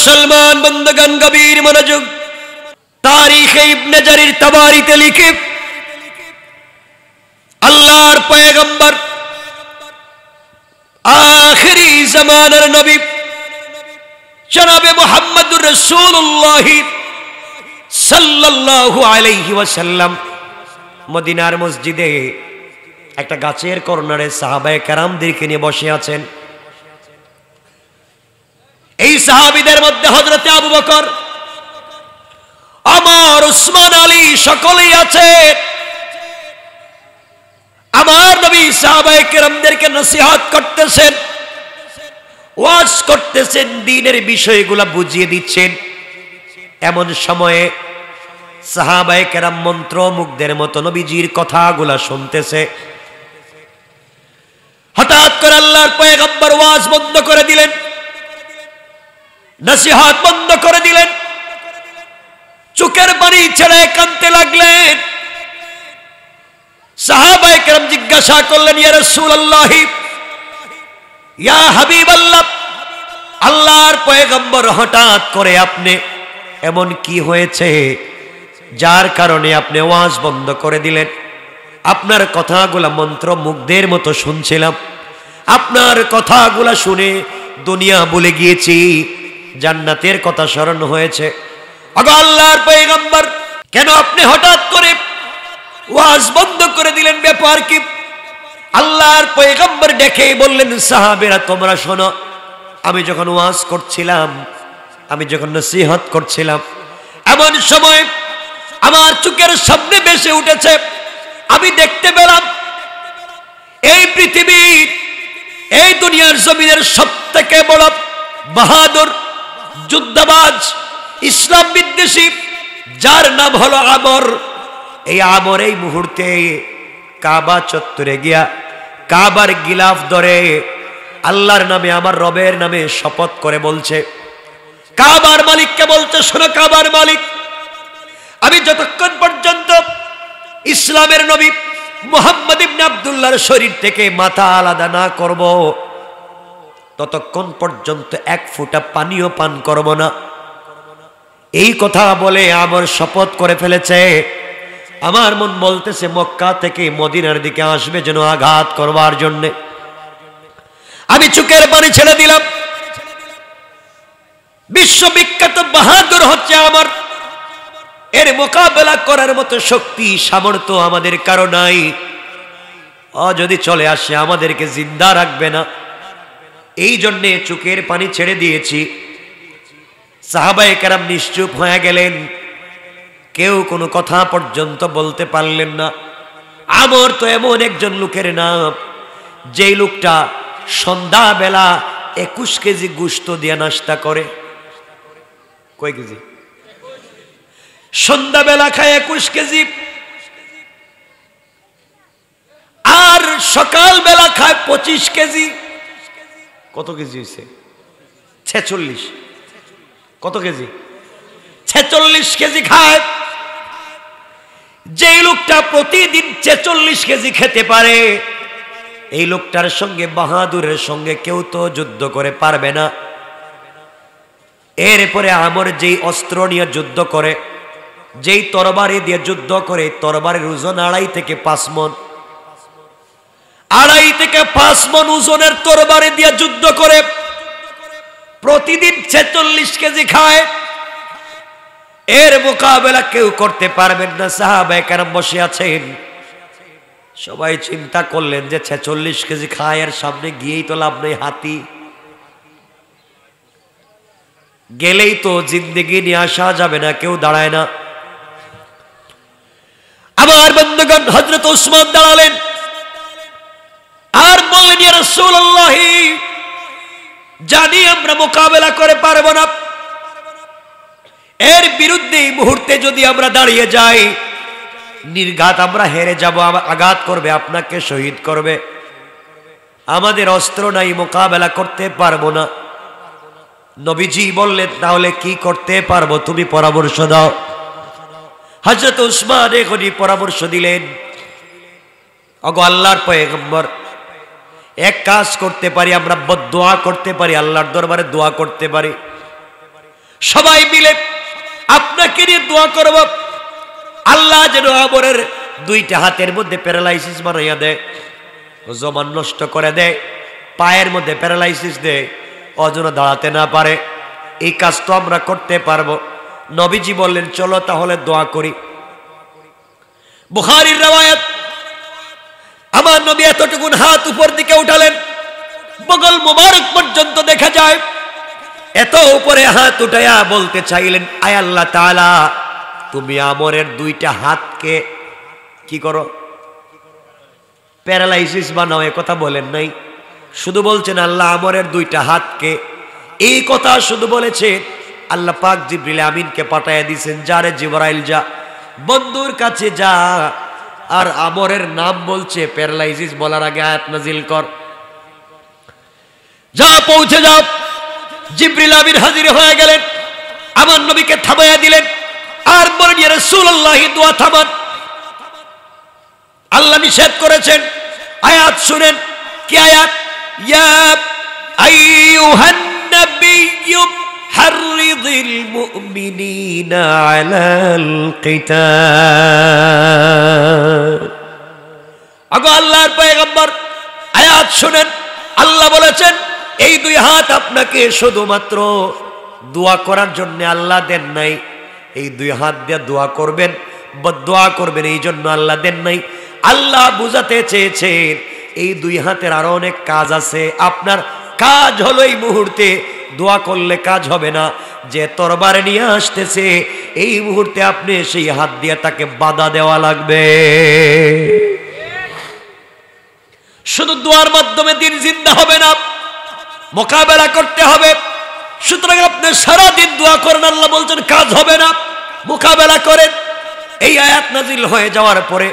মুসলমান বন্দগান গভীর মনোযোগ তারিখে ইবনাজারির তাবারিতে লিখে আল্লাহর পয়গম্বর আখেরি জমানার নবী সাল্লাল্লাহু আলাইহি ওয়াসাল্লাম মদিনার মসজিদে একটা গাছের কর্নারে সাহাবায় কারামদেরকে নিয়ে বসে আছেন এই সাহাবিদের মধ্যে হজরতে আবু বকর আমার উসমান আলী সকলেই আছে আমার নবী সাহাবাই কেরামদেরকে করতেছেন ওয়াজ করতেছেন দিনের বিষয়গুলো বুঝিয়ে দিচ্ছেন এমন সময়ে সাহাবাই কেরাম মন্ত্র মুগ্ধের মতো নবীজির কথাগুলা শুনতেছে হঠাৎ করে আল্লাহর পয়ে ওয়াজ বন্ধ করে দিলেন নসিহাত বন্ধ করে দিলেন চোখের বাড়ি ছেড়ে কানতে লাগলেন সাহাবাই কেরম জিজ্ঞাসা করলেন আল্লাহ ইয়া হাবিব আল্লাহ আল্লাহর পয়গম্বর হঠাৎ করে আপনি এমন কি হয়েছে যার কারণে আপনি ওয়াজ বন্ধ করে দিলেন আপনার কথাগুলা মন্ত্র মুগ্ধের মতো শুনছিলাম আপনার কথাগুলা শুনে দুনিয়া বলে গিয়েছি জান্নাতের কথা স্মরণ হয়েছে কেন আপনি হঠাৎ করে ওয়াজ বন্ধ করে দিলেন ব্যাপার কি আল্লাহর পেগম্বর ডেকেই বললেন সাহাবেরা তোমরা শোনো আমি যখন ওয়াজ করছিলাম আমি যখন নসিহত করছিলাম এমন সময় আমার চোখের সামনে বেসে উঠেছে আমি দেখতে পেলাম এই পৃথিবীর এই দুনিয়ার জমিনের সব থেকে বড় বাহাদুর যুদ্ধবাজ ইসলাম বিদ্বেষী যার নাম হলো আবর এই আবর এই মুহূর্তে কাবা চত্বরে গিয়া কাবার গিলাফ ধরে আল্লাহর নামে আমার রবের নামে শপথ করে বলছে কাবার মালিককে বলছে শোনো কাবার মালিক আমি যতক্ষণ পর্যন্ত ইসলামের নবী মোহাম্মদ ইবনে আবদুল্লাহর শরীর থেকে মাথা আলাদা না করব ততক্ষণ পর্যন্ত এক ফুটা পানিও পান করব না এই কথা বলে আমার শপথ করে ফেলেছে আমার মন বলতেছে মক্কা থেকে মদিনার দিকে আসবে যেন আঘাত করবার জন্যে আমি চুকের পানি ছেড়ে দিলাম বিশ্ববিখ্যাত বাহাদুর হচ্ছে আমার এর মোকাবেলা করার মতো শক্তি সামর্থ্য আমাদের কারো নাই অ যদি চলে আসে আমাদেরকে জিন্দা রাখবে না এই জন্যে চোখের পানি ছেড়ে দিয়েছি সাহাবায়ে কারাম নিশ্চুপ হয়ে গেলেন কেউ কোনো কথা পর্যন্ত বলতে পারলেন না আমর তো এমন একজন লোকের নাম যেই লোকটা সন্ধ্যাবেলা একুশ কেজি গুস্ত দিয়ে নাস্তা করে কয় কেজি সন্ধ্যাবেলা খায় একুশ কেজি আর সকালবেলা খায় পঁচিশ কেজি কত কেজি হয়েছে ছেচল্লিশ কত কেজি ছেচল্লিশ কেজি খায় যেই লোকটা প্রতিদিন ছেচল্লিশ কেজি খেতে পারে এই লোকটার সঙ্গে বাহাদুরের সঙ্গে কেউ তো যুদ্ধ করে পারবে না এরপরে আমর যেই অস্ত্র নিয়ে যুদ্ধ করে যেই তরবারি দিয়ে যুদ্ধ করে তরবারির ওজন আড়াই থেকে পাঁচ মন আড়াই থেকে পাঁচ মন ওজনের তরবারি দিয়ে যুদ্ধ করে প্রতিদিন ছেচল্লিশ কেজি খায় এর মোকাবেলা কেউ করতে পারবেন না সাহাবায় কেন বসে আছেন সবাই চিন্তা করলেন যে ছেচল্লিশ কেজি খায় এর সামনে গিয়েই তো লাভ নেই হাতি গেলেই তো জিন্দিগি নিয়ে আসা যাবে না কেউ দাঁড়ায় না আবার বন্ধুগণ হজরত ওসমান দাঁড়ালেন আর বললেন জানি আমরা মোকাবেলা করে পারব না এর বিরুদ্ধে মুহূর্তে যদি আমরা দাঁড়িয়ে যাই নির্ঘাত আমরা হেরে যাব আঘাত করবে আপনাকে শহীদ করবে আমাদের অস্ত্র নাই মোকাবেলা করতে পারবো না নবীজি বললেন তাহলে কি করতে পারবো তুমি পরামর্শ দাও হাজরত উসমান এখনই পরামর্শ দিলেন অগো আল্লাহর পয়েগম্বর এক কাজ করতে পারি আমরা দোয়া করতে পারি আল্লাহর দরবারে দোয়া করতে পারি সবাই মিলে আপনাকে নিয়ে দোয়া করব আল্লাহ যেন আবরের দুইটা হাতের মধ্যে প্যারালাইসিস বানাইয়া দেয় জমান নষ্ট করে দেয় পায়ের মধ্যে প্যারালাইসিস দেয় অজন দাঁড়াতে না পারে এই কাজ তো আমরা করতে পারবো নবীজি বললেন চলো তাহলে দোয়া করি বুহারির রাওয়ায়াত আমার নবী এতটুকুন হাত উপর দিকে উঠালেন বগল মোবারক পর্যন্ত দেখা যায় এত উপরে হাত উঠাইয়া বলতে চাইলেন আয় আল্লাহ তালা তুমি আমরের দুইটা হাতকে কি করো প্যারালাইসিস বানাও কথা বলেন নাই শুধু বলছেন আল্লাহ আমরের দুইটা হাতকে এই কথা শুধু বলেছে আল্লাহ পাক জিব্রিল আমিনকে পাঠাইয়া দিয়েছেন যারে জিবরাইল যা বন্ধুর কাছে যা আর আমরের নাম বলছে প্যারালাইসিস বলার আগে আয়াত নাজিল কর যা পৌঁছে যাও জিব্রিল আমির হাজির হয়ে গেলেন আমার নবীকে থামাইয়া দিলেন আর বলেন রসুল্লাহি দোয়া থামান আল্লাহ নিষেধ করেছেন আয়াত শুনেন কি আয়াত ইয়া আইয়ুহান নাবিয়্যু حرض المؤمنين على القتال আগো আল্লাহর পয়গম্বর আয়াত শুনেন আল্লাহ বলেছেন এই দুই হাত আপনাকে শুধুমাত্র দোয়া করার জন্য আল্লাহ দেন নাই এই দুই হাত দিয়ে দোয়া করবেন দোয়া করবেন এই জন্য আল্লাহ দেন নাই আল্লাহ বুঝাতে চেয়েছেন এই দুই হাতের আরো অনেক কাজ আছে আপনার কাজ হলো এই মুহূর্তে দোয়া করলে কাজ হবে না যে তরবার নিয়ে আসতেছে এই মুহূর্তে আপনি সেই হাত দিয়ে তাকে বাধা দেওয়া লাগবে শুধু দোয়ার মাধ্যমে দিন জিন্দা হবে না মোকাবেলা করতে হবে সুতরাং আপনি সারাদিন দোয়া করেন আল্লাহ বলছেন কাজ হবে না মোকাবেলা করেন এই আয়াত নাজিল হয়ে যাওয়ার পরে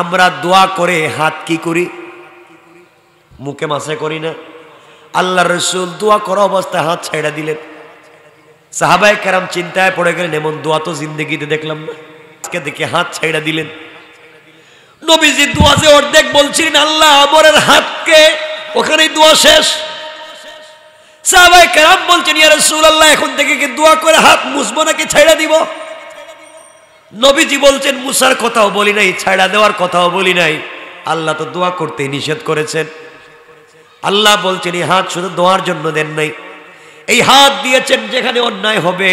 আমরা দোয়া করে হাত কি করি মুখে মাসে করি না আল্লাহ রসুল দোয়া করা অবস্থায় হাত ছেড়া দিলেন সাহাবায় কেরাম চিন্তায় পড়ে গেলেন এমন দোয়া তো জিন্দগিতে দেখলাম না আজকে দেখে হাত ছেড়া দিলেন নবীজি দোয়া যে অর্ধেক বলছিলেন আল্লাহ আমরের হাতকে ওখানেই দোয়া শেষ সাহাবাই কেরাম বলছেন ইয়ার আল্লাহ এখন থেকে কি দোয়া করে হাত মুসবো নাকি ছেড়া দিব নবীজি বলছেন মুসার কথাও বলি নাই ছাড়া দেওয়ার কথাও বলি নাই আল্লাহ তো দোয়া করতে নিষেধ করেছেন আল্লাহ বলছেন এই হাত শুধু দোয়ার জন্য দেন নাই এই হাত দিয়েছেন যেখানে অন্যায় হবে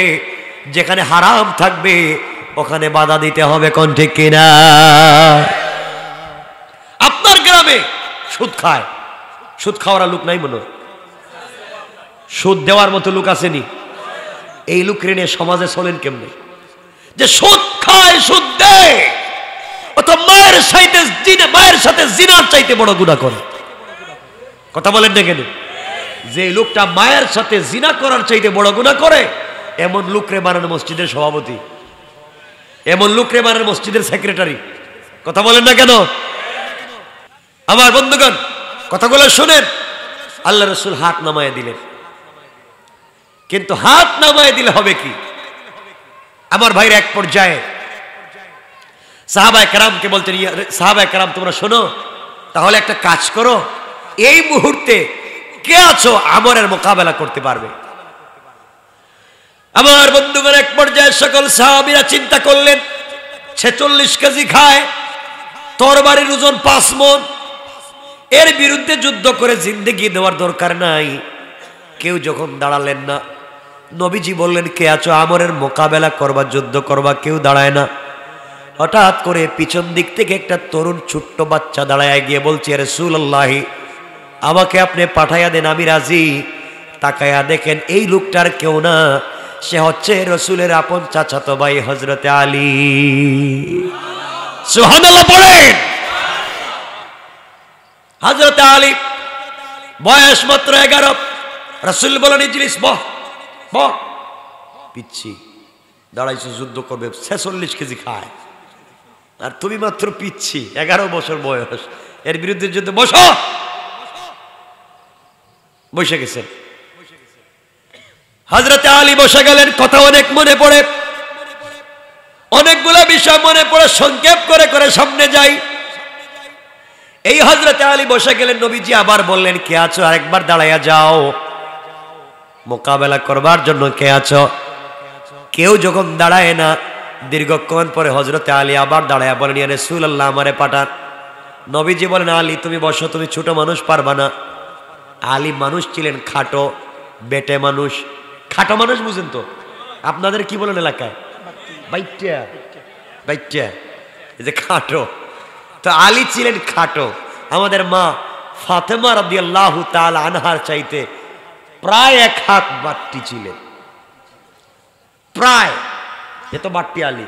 যেখানে হারাম থাকবে ওখানে বাধা দিতে হবে কোন ঠিক কিনা আপনার গ্রামে সুদ খায় সুদ খাওয়ার লোক নাই মনে সুদ দেওয়ার মতো লোক আসেনি এই লোক ঋণে সমাজে চলেন কেমনি যে সুদ খায় সুদ দেয় অত মায়ের সাইতে মায়ের সাথে জিনার চাইতে বড় গুণা করে কথা বলেন না কেন যে লোকটা মায়ের সাথে জিনা করার চাইতে বড় গুণা করে এমন লোকরে মারেন মসজিদের সভাপতি এমন লোকরে মারেন মসজিদের সেক্রেটারি কথা বলেন না কেন আমার বন্ধুগণ কথাগুলো শোনেন আল্লাহ রসুল হাত নামায় দিলেন কিন্তু হাত নামায় দিলে হবে কি আমার ভাইয়ের এক পর্যায়ে সাহাবায় কারামকে বলতেন সাহাবায় কারাম তোমরা শোনো তাহলে একটা কাজ করো এই মুহূর্তে কে আছো আমরের মোকাবেলা করতে পারবে আমার বন্ধুগণ এক পর্যায়ে সকল সাহাবিরা চিন্তা করলেন ছেচল্লিশ কেজি খায় তরবারির ওজন পাঁচ মন এর বিরুদ্ধে যুদ্ধ করে জিন্দেগি দেওয়ার দরকার নাই কেউ যখন দাঁড়ালেন না নবীজি বললেন কে আছো আমরের মোকাবেলা করবা যুদ্ধ করবা কেউ দাঁড়ায় না হঠাৎ করে পিছন দিক থেকে একটা তরুণ ছোট্ট বাচ্চা দাঁড়ায় গিয়ে বলছে রসুল আল্লাহি আমাকে আপনি পাঠাইয়া দেন আমি রাজি তাকায়া দেখেন এই লোকটার কেউ না সে হচ্ছে রসুলের আপন চাচাতো ভাই হজরতে আলী সোহানাল্লাহ পড়েন হজরত আলী বয়স মাত্র এগারো রসুল বলেন জিনিস বহ বহ পিচ্ছি দাঁড়াইছে যুদ্ধ করবে ছেচল্লিশ কেজি খায় আর তুমি মাত্র পিচ্ছি এগারো বছর বয়স এর বিরুদ্ধে যুদ্ধ বসো বসে গেছেন হজরতে আলী বসে গেলেন কথা অনেক মনে পড়ে অনেকগুলো বিষয় মনে পড়ে সংক্ষেপ করে করে সামনে যাই এই হজরতে আলী বসে গেলেন নবীজি আবার বললেন কে আছো আরেকবার দাঁড়াইয়া যাও মোকাবেলা করবার জন্য কে আছো কেউ যখন দাঁড়ায় না দীর্ঘক্ষণ পরে হজরতে আলী আবার দাঁড়ায় বলেন ইয়ারে সুল আল্লাহ আমারে পাঠান নবীজি বলেন আলী তুমি বসো তুমি ছোট মানুষ পারবা না আলিম মানুষ ছিলেন খাটো বেটে মানুষ খাটো মানুষ বুঝেন তো আপনাদের কি বলেন এলাকায় বাইটিয়া বাইটিয়া যে খাটো তো আলী ছিলেন খাটো আমাদের মা ফাতেমা রবি আল্লাহ তাল আনহার চাইতে প্রায় এক হাত বাট্টি ছিলেন প্রায় এ তো বাট্টি আলী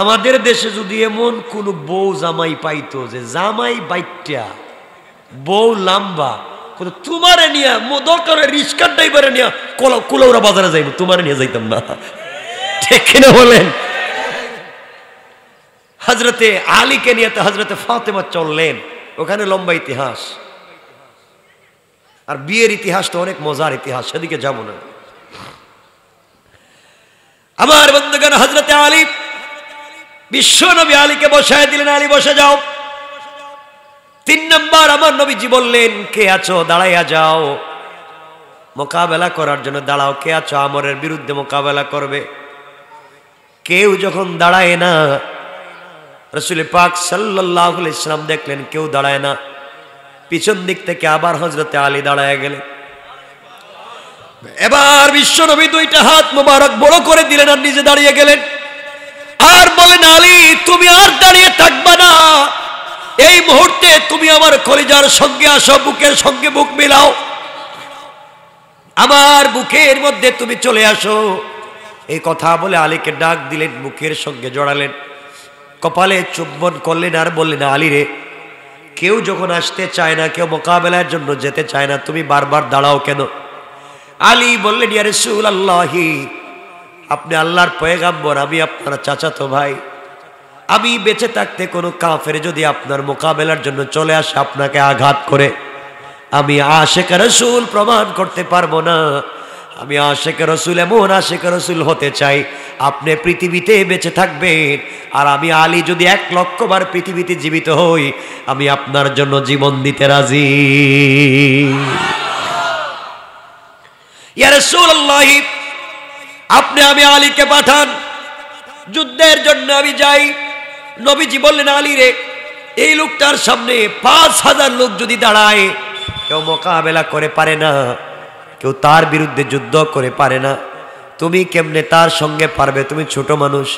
আমাদের দেশে যদি এমন কোনো বউ জামাই পাইতো যে জামাই বাইটা বউ লাম্বা কিন্তু তোমারে নিয়ে দরকার রিক্সার ড্রাইভারে নিয়ে কলা কুলাউরা বাজারে যাইব তোমারে নিয়ে যাইতাম না ঠিক কিনা বলেন হজরতে আলীকে নিয়ে হজরতে ফাতেমা চললেন ওখানে লম্বা ইতিহাস আর বিয়ের ইতিহাস তো অনেক মজার ইতিহাস সেদিকে যাব না আমার বন্ধুগান হজরতে আলী বিশ্বনবী আলীকে বসায় দিলেন আলী বসে যাও তিন নম্বর আমার নবীজি বললেন কে আছো দাঁড়াইয়া যাও মোকাবেলা করার জন্য দাঁড়াও কে আছো আমরের বিরুদ্ধে মোকাবেলা করবে কেউ যখন দাঁড়ায় না রসুল পাক সাল্লাহ ইসলাম দেখলেন কেউ দাঁড়ায় না পিছন দিক থেকে আবার হজরতে আলী দাঁড়ায় গেলেন এবার বিশ্ব নবী দুইটা হাত মোবারক বড় করে দিলেন আর নিজে দাঁড়িয়ে গেলেন আর বলেন আলী তুমি আর দাঁড়িয়ে থাকবা না এই মুহূর্তে তুমি আমার কলিজার সঙ্গে আসো বুকের সঙ্গে বুক মিলাও আমার বুকের মধ্যে তুমি চলে আসো এই কথা বলে আলীকে ডাক দিলেন মুখের সঙ্গে জড়ালেন কপালে চুম্বন করলেন আর বললেন আলী রে কেউ যখন আসতে চায় না কেউ মোকাবেলার জন্য যেতে চায় না তুমি বারবার দাঁড়াও কেন আলী বললেন ইয়ারে সুল আল্লাহি আপনি আল্লাহর পয়েগাম্বর আমি আপনার চাচাতো ভাই আমি বেঁচে থাকতে কোনো কাফের যদি আপনার মোকাবেলার জন্য চলে আসে আপনাকে আঘাত করে আমি আশেখ রসুল প্রমাণ করতে পারবো না আমি আশেখ রসুল এমন আশেখ রসুল হতে চাই আপনি পৃথিবীতে বেঁচে থাকবেন আর আমি আলী যদি এক লক্ষবার পৃথিবীতে জীবিত হই আমি আপনার জন্য জীবন দিতে রাজি আপনি আমি আলীকে পাঠান যুদ্ধের জন্য আমি যাই নবীজি বললেন আলী রে এই লোকটার সামনে পাঁচ হাজার লোক যদি দাঁড়ায় কেউ মোকাবেলা করে পারে না কেউ তার বিরুদ্ধে যুদ্ধ করে পারে না তুমি কেমনে তার সঙ্গে পারবে তুমি ছোট মানুষ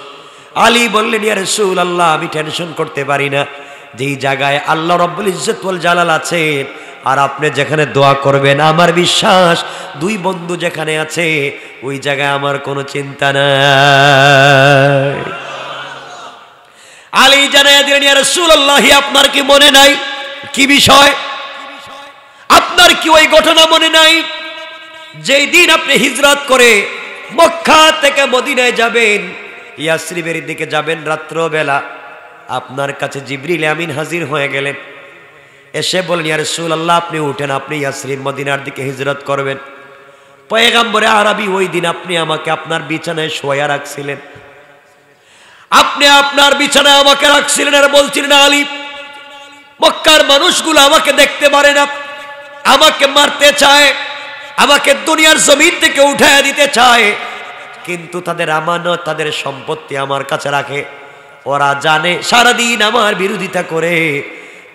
আলী বললেন ইয়ার সুল আল্লাহ আমি টেনশন করতে পারি না যেই জায়গায় আল্লাহ রব্বুল ইজ্জতুল জালাল আছে আর আপনি যেখানে দোয়া করবেন আমার বিশ্বাস দুই বন্ধু যেখানে আছে ওই জায়গায় আমার কোনো চিন্তা নাই আলী জানাইয়া দিলেন ইয়া রাসূলুল্লাহ আপনার কি মনে নাই কি বিষয় আপনার কি ওই ঘটনা মনে নাই যেই দিন আপনি হিজরত করে মক্কা থেকে মদিনায় যাবেন ইয়াসরিবের দিকে যাবেন রাত্রবেলা আপনার কাছে জিবরিল আমিন হাজির হয়ে গেলেন এসে বলেন ইয়া রাসূলুল্লাহ আপনি উঠেন আপনি ইয়াসরিব মদিনার দিকে হিজরত করবেন পয়গাম্বরে আরবি ওই দিন আপনি আমাকে আপনার বিছানায় শোয়া রাখছিলেন আপনি আপনার বিছানায় আমাকে রাখছিলেন আর বলছিলেন আলী মক্কার মানুষগুলো আমাকে দেখতে পারে না আমাকে মারতে চায় আমাকে দুনিয়ার জমিন থেকে উঠায় দিতে চায় কিন্তু তাদের আমানত তাদের সম্পত্তি আমার কাছে রাখে ওরা জানে সারাদিন আমার বিরোধিতা করে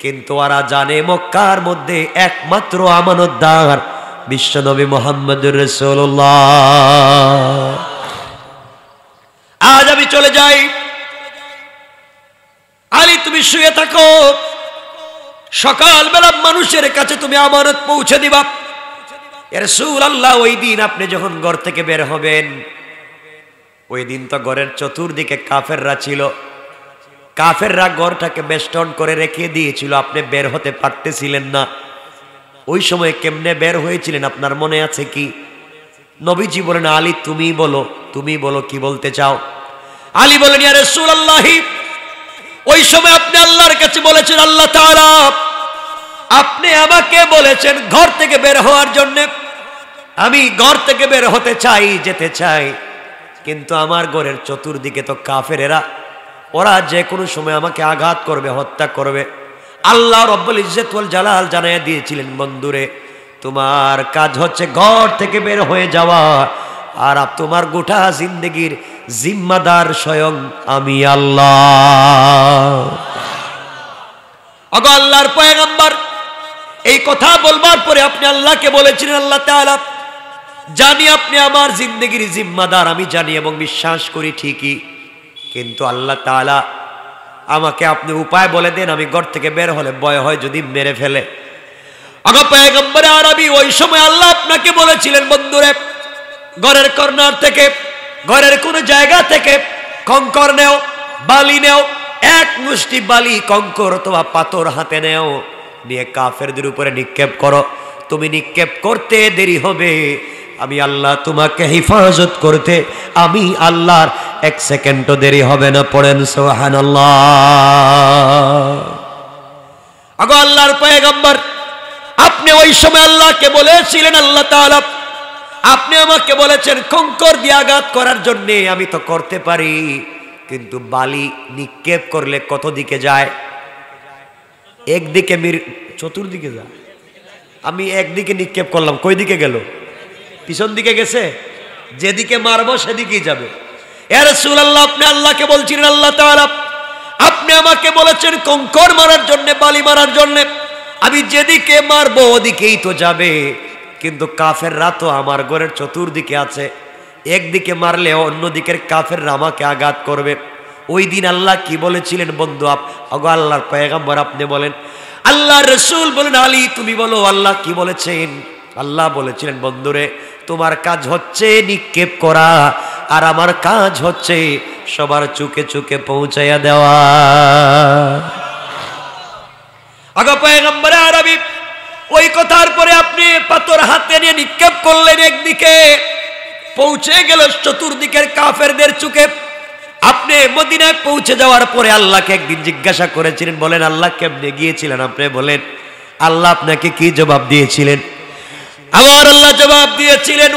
কিন্তু ওরা জানে মক্কার মধ্যে একমাত্র আমানতদার বিশ্বনবী মোহাম্মদ রসোল্লাহ আজ আমি চলে যাই শুয়ে থাকো সকালবেলা মানুষের কাছে তুমি আমানত পৌঁছে দিবা এর সুল আল্লাহ ওই দিন আপনি যখন ঘর থেকে বের হবেন ওই দিন তো ঘরের চতুর্দিকে কাফেররা ছিল কাফেররা ঘরটাকে বেষ্টন করে রেখে দিয়েছিল আপনি বের হতে পারতেছিলেন না ওই সময় কেমনে বের হয়েছিলেন আপনার মনে আছে কি নবীজি বলেন আলী তুমি বলো তুমি বলো কি বলতে চাও আলী বলেন আরে সুল আল্লাহি ওই সময় আপনি আল্লাহর কাছে বলেছেন আল্লাহ তাআলা আপনি আমাকে বলেছেন ঘর থেকে বের হওয়ার জন্য আমি ঘর থেকে বের হতে চাই যেতে চাই কিন্তু আমার ঘরের চতুর্দিকে তো কাফেরেরা ওরা যে কোনো সময় আমাকে আঘাত করবে হত্যা করবে আল্লাহ রব্বল ইজ্জতুল জালাল জানাই দিয়েছিলেন বন্ধুরে তোমার কাজ হচ্ছে ঘর থেকে বের হয়ে যাওয়া আর তোমার গোটা জিন্দগির জিম্মাদার স্বয়ং আমি আল্লাহ আল্লাহর পয়গাম্বার এই কথা বলবার পরে আপনি আল্লাহকে বলেছিলেন আল্লাহ তাআলা জানি আপনি আমার জিন্দগির জিম্মাদার আমি জানি এবং বিশ্বাস করি ঠিকই কিন্তু আল্লাহ তাআলা আমাকে আপনি উপায় বলে দেন আমি ঘর থেকে বের হলে বয় হয় যদি মেরে ফেলে আগা পয়গম্বরে আমি ওই সময় আল্লাহ আপনাকে বলেছিলেন বন্ধুরা ঘরের কর্নার থেকে ঘরের কোন জায়গা থেকে কঙ্কর নেও বালি নেও এক মুষ্টি বালি কঙ্কর অথবা পাথর হাতে নেও নিয়ে কাফেরদের উপরে নিক্ষেপ করো তুমি নিক্ষেপ করতে দেরি হবে আমি আল্লাহ তোমাকে হেফাজত করতে আমি আল্লাহর এক সেকেন্ডও দেরি হবে না পড়েন সোহান আগো আল্লাহর গাম্বার আপনি ওই সময় আল্লাহকে বলেছিলেন আল্লাহ তালা আপনি আমাকে বলেছেন কঙ্কর দিয়ে আঘাত করার জন্যে আমি তো করতে পারি কিন্তু বালি নিক্ষেপ করলে কত দিকে যায় একদিকে মির চতুর্দিকে যায় আমি একদিকে নিক্ষেপ করলাম কই দিকে গেল পিছন দিকে গেছে যেদিকে মারবো সেদিকেই যাবে এর আল্লাহ আপনি আল্লাহকে বলছিলেন আল্লাহ তাআলা আপনি আমাকে বলেছেন কঙ্কর মারার জন্যে বালি মারার জন্যে আমি যেদিকে মারবো ওদিকেই তো যাবে কিন্তু কাফেররা তো আমার ঘরের চতুর্দিকে আছে একদিকে মারলে অন্যদিকের কাফেররা আমাকে আঘাত করবে ওই দিন আল্লাহ কি বলেছিলেন বন্ধু আপ আগো আল্লাহর পয়গাম্বর আপনি বলেন আল্লাহ রসুল বলেন আলী তুমি বলো আল্লাহ কি বলেছেন আল্লাহ বলেছিলেন বন্ধুরে তোমার কাজ হচ্ছে নিক্ষেপ করা আর আমার কাজ হচ্ছে সবার চুকে চুকে পৌঁছাইয়া দেওয়া আগো পয়গম্বর আরবি ওই কথার পরে আপনি পাথর হাতে নিয়ে নিক্ষেপ করলেন একদিকে পৌঁছে গেল চতুর্দিকের কাফেরদের চুকে আপনি মদিনায় পৌঁছে যাওয়ার পরে আল্লাহকে একদিন জিজ্ঞাসা করেছিলেন বলেন আল্লাহ কেমনে গিয়েছিলেন আপনি বলেন আল্লাহ আপনাকে কি জবাব দিয়েছিলেন আবার আল্লাহ জবাব দিয়েছিলেন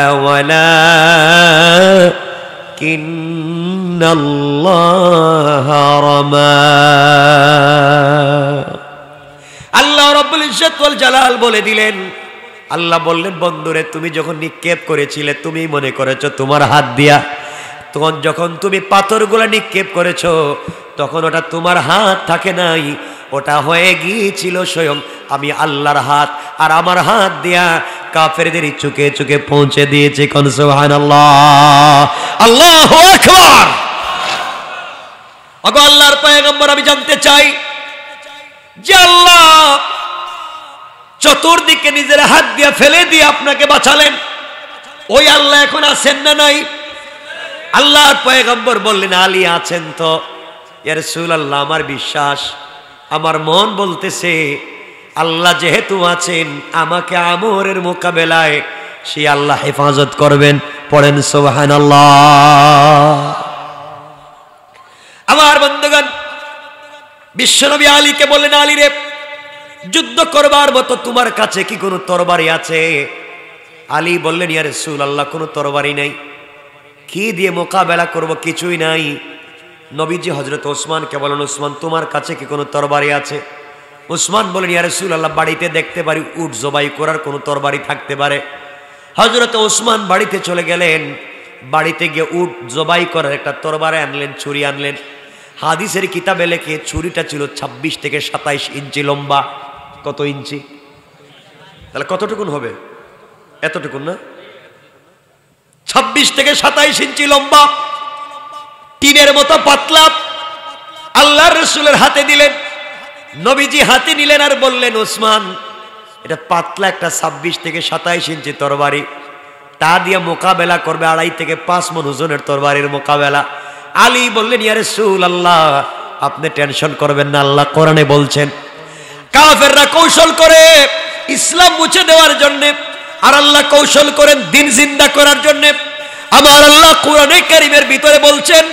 ওয়া ولكن الله رمى আল্লাহ রব্বুল ইজ্জত ওয়াল জালাল বলে দিলেন আল্লাহ বললেন বন্ধুরে তুমি যখন নিক্ষেপ করেছিলে তুমি মনে করেছো তোমার হাত দিয়া তখন যখন তুমি পাথরগুলো নিক্ষেপ করেছ তখন ওটা তোমার হাত থাকে নাই ওটা হয়ে গিয়েছিল স্বয়ং আমি আল্লাহর হাত আর আমার হাত দিয়া কাফেরদের চুকে চুকে পৌঁছে দিয়েছে কনসোহান আল্লাহ আল্লাহ আকবার অগো আল্লাহর পায়গম্বর আমি জানতে চাই যে আল্লাহ চতুর্দিকে নিজের হাত দিয়ে ফেলে দিয়ে আপনাকে বাঁচালেন ওই আল্লাহ এখন আসেন না নাই আল্লাহর পয়গম্বর বললেন আলী আছেন তো সুল আল্লাহ আমার বিশ্বাস আমার মন বলতেছে আল্লাহ যেহেতু আছেন আমাকে আমরের মোকাবেলায় সে আল্লাহ হেফাজত করবেন পড়েন সোহান আমার বন্ধুগণ বিশ্বনবী আলীকে বললেন আলী রে যুদ্ধ করবার মতো তোমার কাছে কি কোনো তরবারি আছে আলী বললেন ইয়ারে সুল আল্লাহ কোনো তরবারি নাই কি দিয়ে মোকাবেলা করব কিছুই নাই নবীজি হজরত ওসমান বলেন ওসমান তোমার কাছে কি কোনো তরবারি আছে ওসমান বলেন ইয়ারে আল্লাহ বাড়িতে দেখতে পারি উট জবাই করার কোনো তরবারি থাকতে পারে হজরত ওসমান বাড়িতে চলে গেলেন বাড়িতে গিয়ে উট জবাই করার একটা তরবারে আনলেন ছুরি আনলেন হাদিসের কিতাবে লেখে ছুরিটা ছিল ২৬ থেকে সাতাইশ ইঞ্চি লম্বা কত ইঞ্চি তাহলে কতটুকুন হবে এতটুকুন না ছাব্বিশ থেকে সাতাইশ ইঞ্চি লম্বা টিনের মতো পাতলা আল্লাহ রসুলের হাতে দিলেন নবীজি হাতে নিলেন আর বললেন ওসমান এটা পাতলা একটা ছাব্বিশ থেকে সাতাইশ ইঞ্চি তরবারি তা দিয়ে মোকাবেলা করবে আড়াই থেকে পাঁচ মন ওজনের তরবারির মোকাবেলা আলী বললেন ইয়ারে সুল আল্লাহ আপনি টেনশন করবেন না আল্লাহ কোরআনে বলছেন কাফেররা কৌশল করে ইসলাম মুছে দেওয়ার জন্যে আর আল্লাহ কৌশল করেন দিন জিন্দা করার জন্য আমার আল্লাহ কোরআনে কারিমের ভিতরে বলছেন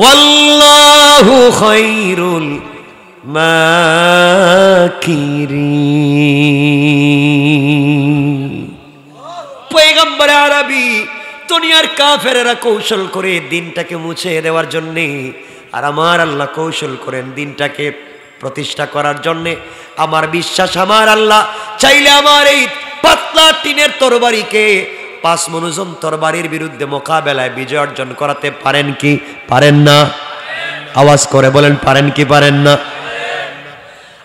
ওয়াল্লাহু খৈরুল পেগম্বরে আরবি দুনিয়ার কাফেরেরা কৌশল করে দিনটাকে মুছে দেওয়ার জন্যে আর আমার আল্লাহ কৌশল করেন দিনটাকে প্রতিষ্ঠা করার জন্যে আমার বিশ্বাস আমার আল্লাহ চাইলে আমার এই পাতলা টিনের তরবারিকে পাঁচ মনুজন তরবারির বিরুদ্ধে মোকাবেলায় বিজয় অর্জন করাতে পারেন কি পারেন না আওয়াজ করে বলেন পারেন কি পারেন না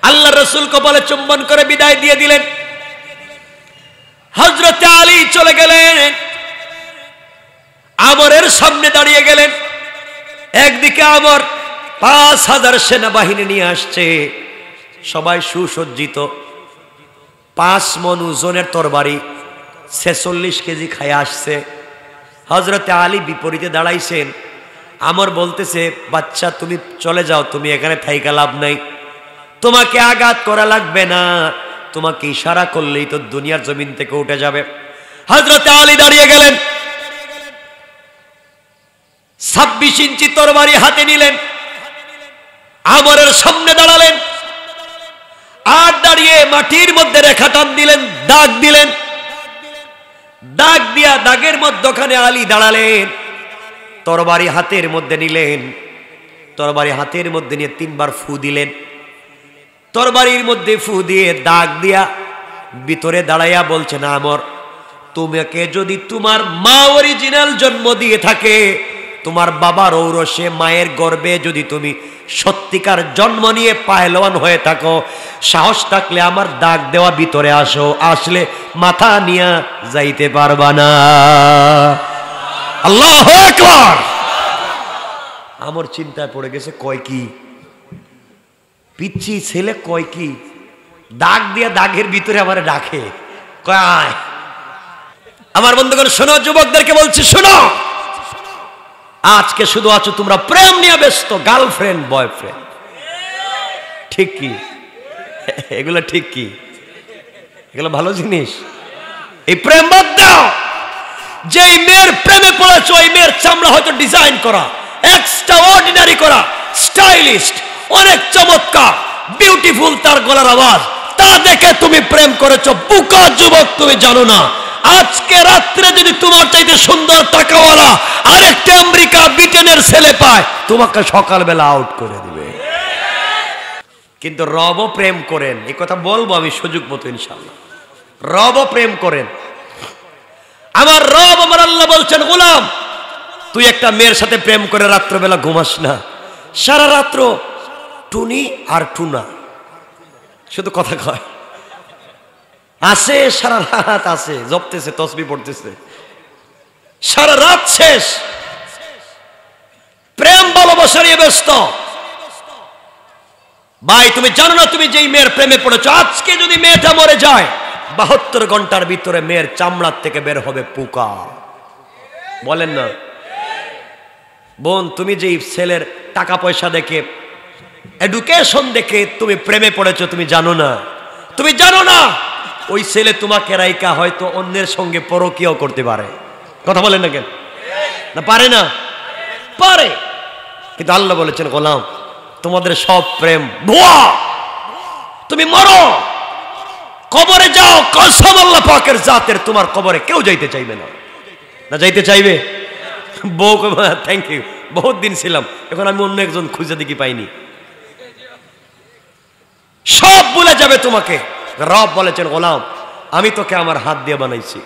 আল্লাহ রসুল কপালে চুম্বন করে বিদায় দিয়ে দিলেন হজরত আলী চলে গেলেন আমরের সামনে দাঁড়িয়ে গেলেন একদিকে আবার পাঁচ হাজার সেনাবাহিনী নিয়ে আসছে সবাই সুসজ্জিত পাঁচ মন ওজনের তরবারি ছেচল্লিশ কেজি খায় আসছে হজরতে আলী বিপরীতে দাঁড়াইছেন আমার বলতেছে বাচ্চা তুমি চলে যাও তুমি এখানে থাইকা লাভ নাই তোমাকে আঘাত করা লাগবে না তোমাকে ইশারা করলেই তো দুনিয়ার জমিন থেকে উঠে যাবে হজরতে আলী দাঁড়িয়ে গেলেন ছাব্বিশ ইঞ্চি তরবারি হাতে নিলেন আমরের সামনে দাঁড়ালেন আর দাঁড়িয়ে মাটির মধ্যে রেখা টান দিলেন দাগ দিলেন দাগ দিয়া দাগের মধ্যখানে আলী দাঁড়ালেন তরবারি হাতের মধ্যে নিলেন তরবারি হাতের মধ্যে নিয়ে তিনবার ফু দিলেন তরবারির মধ্যে ফু দিয়ে দাগ দিয়া ভিতরে দাঁড়াইয়া বলছেন আমর তোমাকে যদি তোমার মা অরিজিনাল জন্ম দিয়ে থাকে তোমার বাবার ঔরসে মায়ের গর্বে যদি তুমি সত্যিকার জন্ম নিয়ে পাহলওয়ান হয়ে থাকো সাহস থাকলে আমার দাগ দেওয়া ভিতরে আসো আসলে মাথা নিয়ে যাইতে পারবা না আল্লাহ আমার চিন্তায় পড়ে গেছে কয় কি পিচ্ছি ছেলে কয় কি দাগ দিয়ে দাগের ভিতরে আমার ডাকে কয় আমার বন্ধুগণ শোনো যুবকদেরকে বলছি শোনো আজকে শুধু আছো তোমরা প্রেম নিয়ে ব্যস্ত গার্লফ্রেন্ড বয়ফ্রেন্ড ঠিক কি এগুলো ঠিক কি এগুলো ভালো জিনিস এই প্রেম বাদ দাও যে মেয়ের প্রেমে পড়েছ ওই মেয়ের চামড়া হয়তো ডিজাইন করা এক্সট্রা অর্ডিনারি করা স্টাইলিস্ট অনেক চমৎকার বিউটিফুল তার গলার আওয়াজ তা দেখে তুমি প্রেম করেছো বুকা যুবক তুমি জানো না আজকে রাত্রে যদি তোমার চাইতে সুন্দর টাকাওয়ালা আরেকটা আমেরিকা ব্রিটেনের ছেলে পায় তোমাকে সকালবেলা আউট করে দিবে কিন্তু রব প্রেম করেন এ কথা বলবো আমি সুযোগ মতো ইনশাল্লাহ রব প্রেম করেন আমার রব আমার আল্লাহ বলছেন গোলাম তুই একটা মেয়ের সাথে প্রেম করে রাত্রবেলা ঘুমাস না সারা রাত্র টুনি আর টুনা শুধু কথা কয় আছে সারা রাত আছে জপতেছে তসবি পড়তেছে সারা রাত শেষ প্রেম ভালোবাসা নিয়ে ব্যস্ত ভাই তুমি জানো না তুমি যেই মেয়ের প্রেমে পড়েছো আজকে যদি মেয়েটা মরে যায় বাহাত্তর ঘন্টার ভিতরে মেয়ের চামড়ার থেকে বের হবে পোকা বলেন না বোন তুমি যেই ছেলের টাকা পয়সা দেখে এডুকেশন দেখে তুমি প্রেমে পড়েছো তুমি জানো না তুমি জানো না ওই ছেলে তোমাকে রাইকা হয়তো অন্যের সঙ্গে পরকীয় করতে পারে কথা বলেন না কেন না পারে না পারে কিন্তু আল্লাহ বলেছেন গোলাম তোমাদের সব প্রেম ভুয়া তুমি মরো কবরে যাও কসম আল্লাহ পাকের জাতের তোমার কবরে কেউ যাইতে চাইবে না না যাইতে চাইবে বউ থ্যাংক ইউ বহুত দিন ছিলাম এখন আমি অন্য একজন খুঁজে দেখি পাইনি সব বলে যাবে তোমাকে রব বলেছেন গোলাম আমি তোকে আমার হাত দিয়ে বানাইছি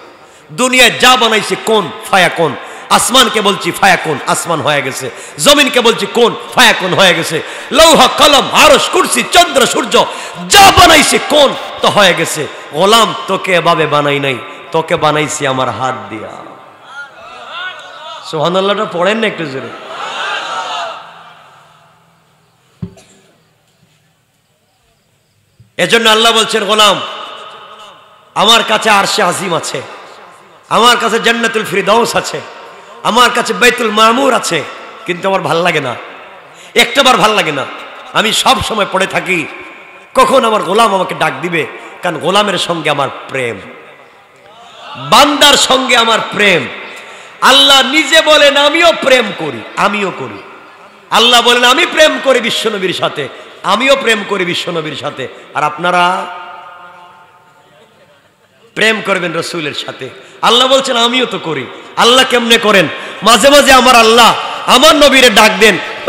দুনিয়ায় যা বানাইছি কোন ফায়া কোন আসমানকে বলছি ফায়া কোন আসমান হয়ে গেছে জমিনকে বলছি কোন ফায়া কোন হয়ে গেছে লৌহ কলম আরস কুর্সি চন্দ্র সূর্য যা বানাইছে কোন তো হয়ে গেছে গোলাম তোকে এভাবে বানাই নাই তোকে বানাইছি আমার হাত দিয়া সোহানাল্লাহটা পড়েন না একটু জোরে এজন্য আল্লাহ বলছেন গোলাম আমার কাছে আরশে আজিম আছে আমার কাছে জান্নাতুল ফিরদাউস আছে আমার কাছে বেতুল মামুর আছে কিন্তু আমার ভাল লাগে না একটাবার ভাল লাগে না আমি সব সময় পড়ে থাকি কখন আমার গোলাম আমাকে ডাক দিবে কারণ গোলামের সঙ্গে আমার প্রেম বান্দার সঙ্গে আমার প্রেম আল্লাহ নিজে বলেন আমিও প্রেম করি আমিও করি আল্লাহ বলেন আমি প্রেম করি বিশ্বনবীর সাথে আমিও প্রেম করি বিশ্বনবীর সাথে আর আপনারা প্রেম করবেন রসুলের সাথে আল্লাহ বলছেন আমিও তো করি আল্লাহ কেমনে করেন মাঝে মাঝে আমার আল্লাহ আমার নবীরে ডাক দেন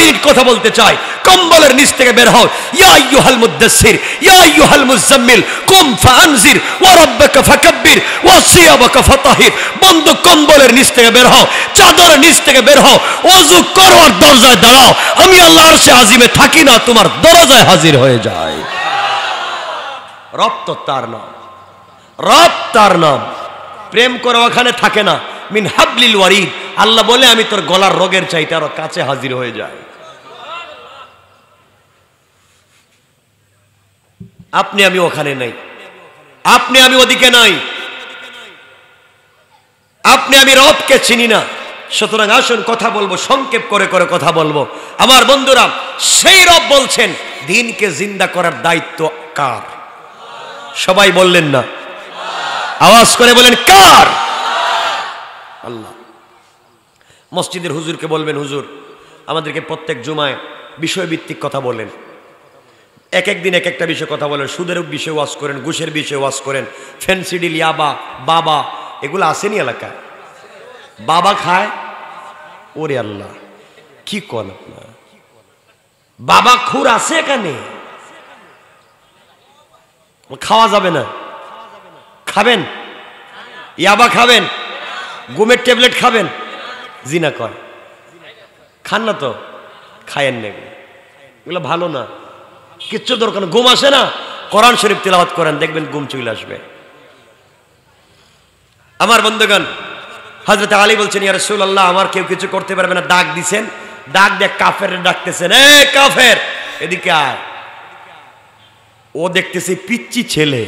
মিনিট কথা বলতে চাই কম্বলের নিচ থেকে বের হও ইয়া আইয়ুহাল মুদাসসির ইয়া আইয়ুহাল মুযাম্মিল কুম ফানজির ওয়া রাব্বাকা ফাকাব্বির ওয়া সিয়াবাকা ফাতাহির বন্ধ কম্বলের নিচ থেকে বের হও চাদরের নিচ থেকে বের হও ওযু করো আর দরজায় দাঁড়াও আমি আল্লাহর আরশে আযিমে থাকি না তোমার দরজায় হাজির হয়ে যায় রক্ত তার নাম রব তার নাম প্রেম করা ওখানে থাকে না মিন হাবলিল ওয়ারিদ আল্লাহ বলে আমি তোর গলার রোগের চাইতে আরো কাছে হাজির হয়ে যায় আপনি আমি ওখানে নাই আপনি আমি ওদিকে নাই আপনি আমি রবকে চিনি না সুতরাং আসুন কথা বলবো সংক্ষেপ করে করে কথা বলবো আমার বন্ধুরা সেই রব বলছেন দিনকে জিন্দা করার দায়িত্ব কার সবাই বললেন না আওয়াজ করে বলেন কার আল্লাহ মসজিদের হুজুরকে বলবেন হুজুর আমাদেরকে প্রত্যেক জুমায় বিষয়ভিত্তিক কথা বলেন এক একদিন এক একটা বিষয়ে কথা বলেন সুদের বিষয়ে ওয়াশ করেন ঘুষের বিষয়ে ওয়াশ করেন ফেন্সিডিল ইয়াবা বাবা এগুলো আসেনি এলাকায় বাবা খায় ওরে আল্লাহ কি কল আপনার বাবা খুর আছে এখানে খাওয়া যাবে না খাবেন ইয়াবা খাবেন গুমের ট্যাবলেট খাবেন জিনা কয় খান না তো খায়েন না এগুলো ভালো না কিচ্ছু দরকার ঘুম আসে না কোরআন শরীফ তিলাবাত করেন দেখবেন ঘুম চলে আসবে আমার বন্ধুগণ হজরত আলী বলছেন ইয়া রাসূলুল্লাহ আমার কেউ কিছু করতে পারবে না ডাক দিছেন ডাক দেখ কাফের ডাকতেছেন এ কাফের এদিকে আর ও দেখতেছে পিচ্ছি ছেলে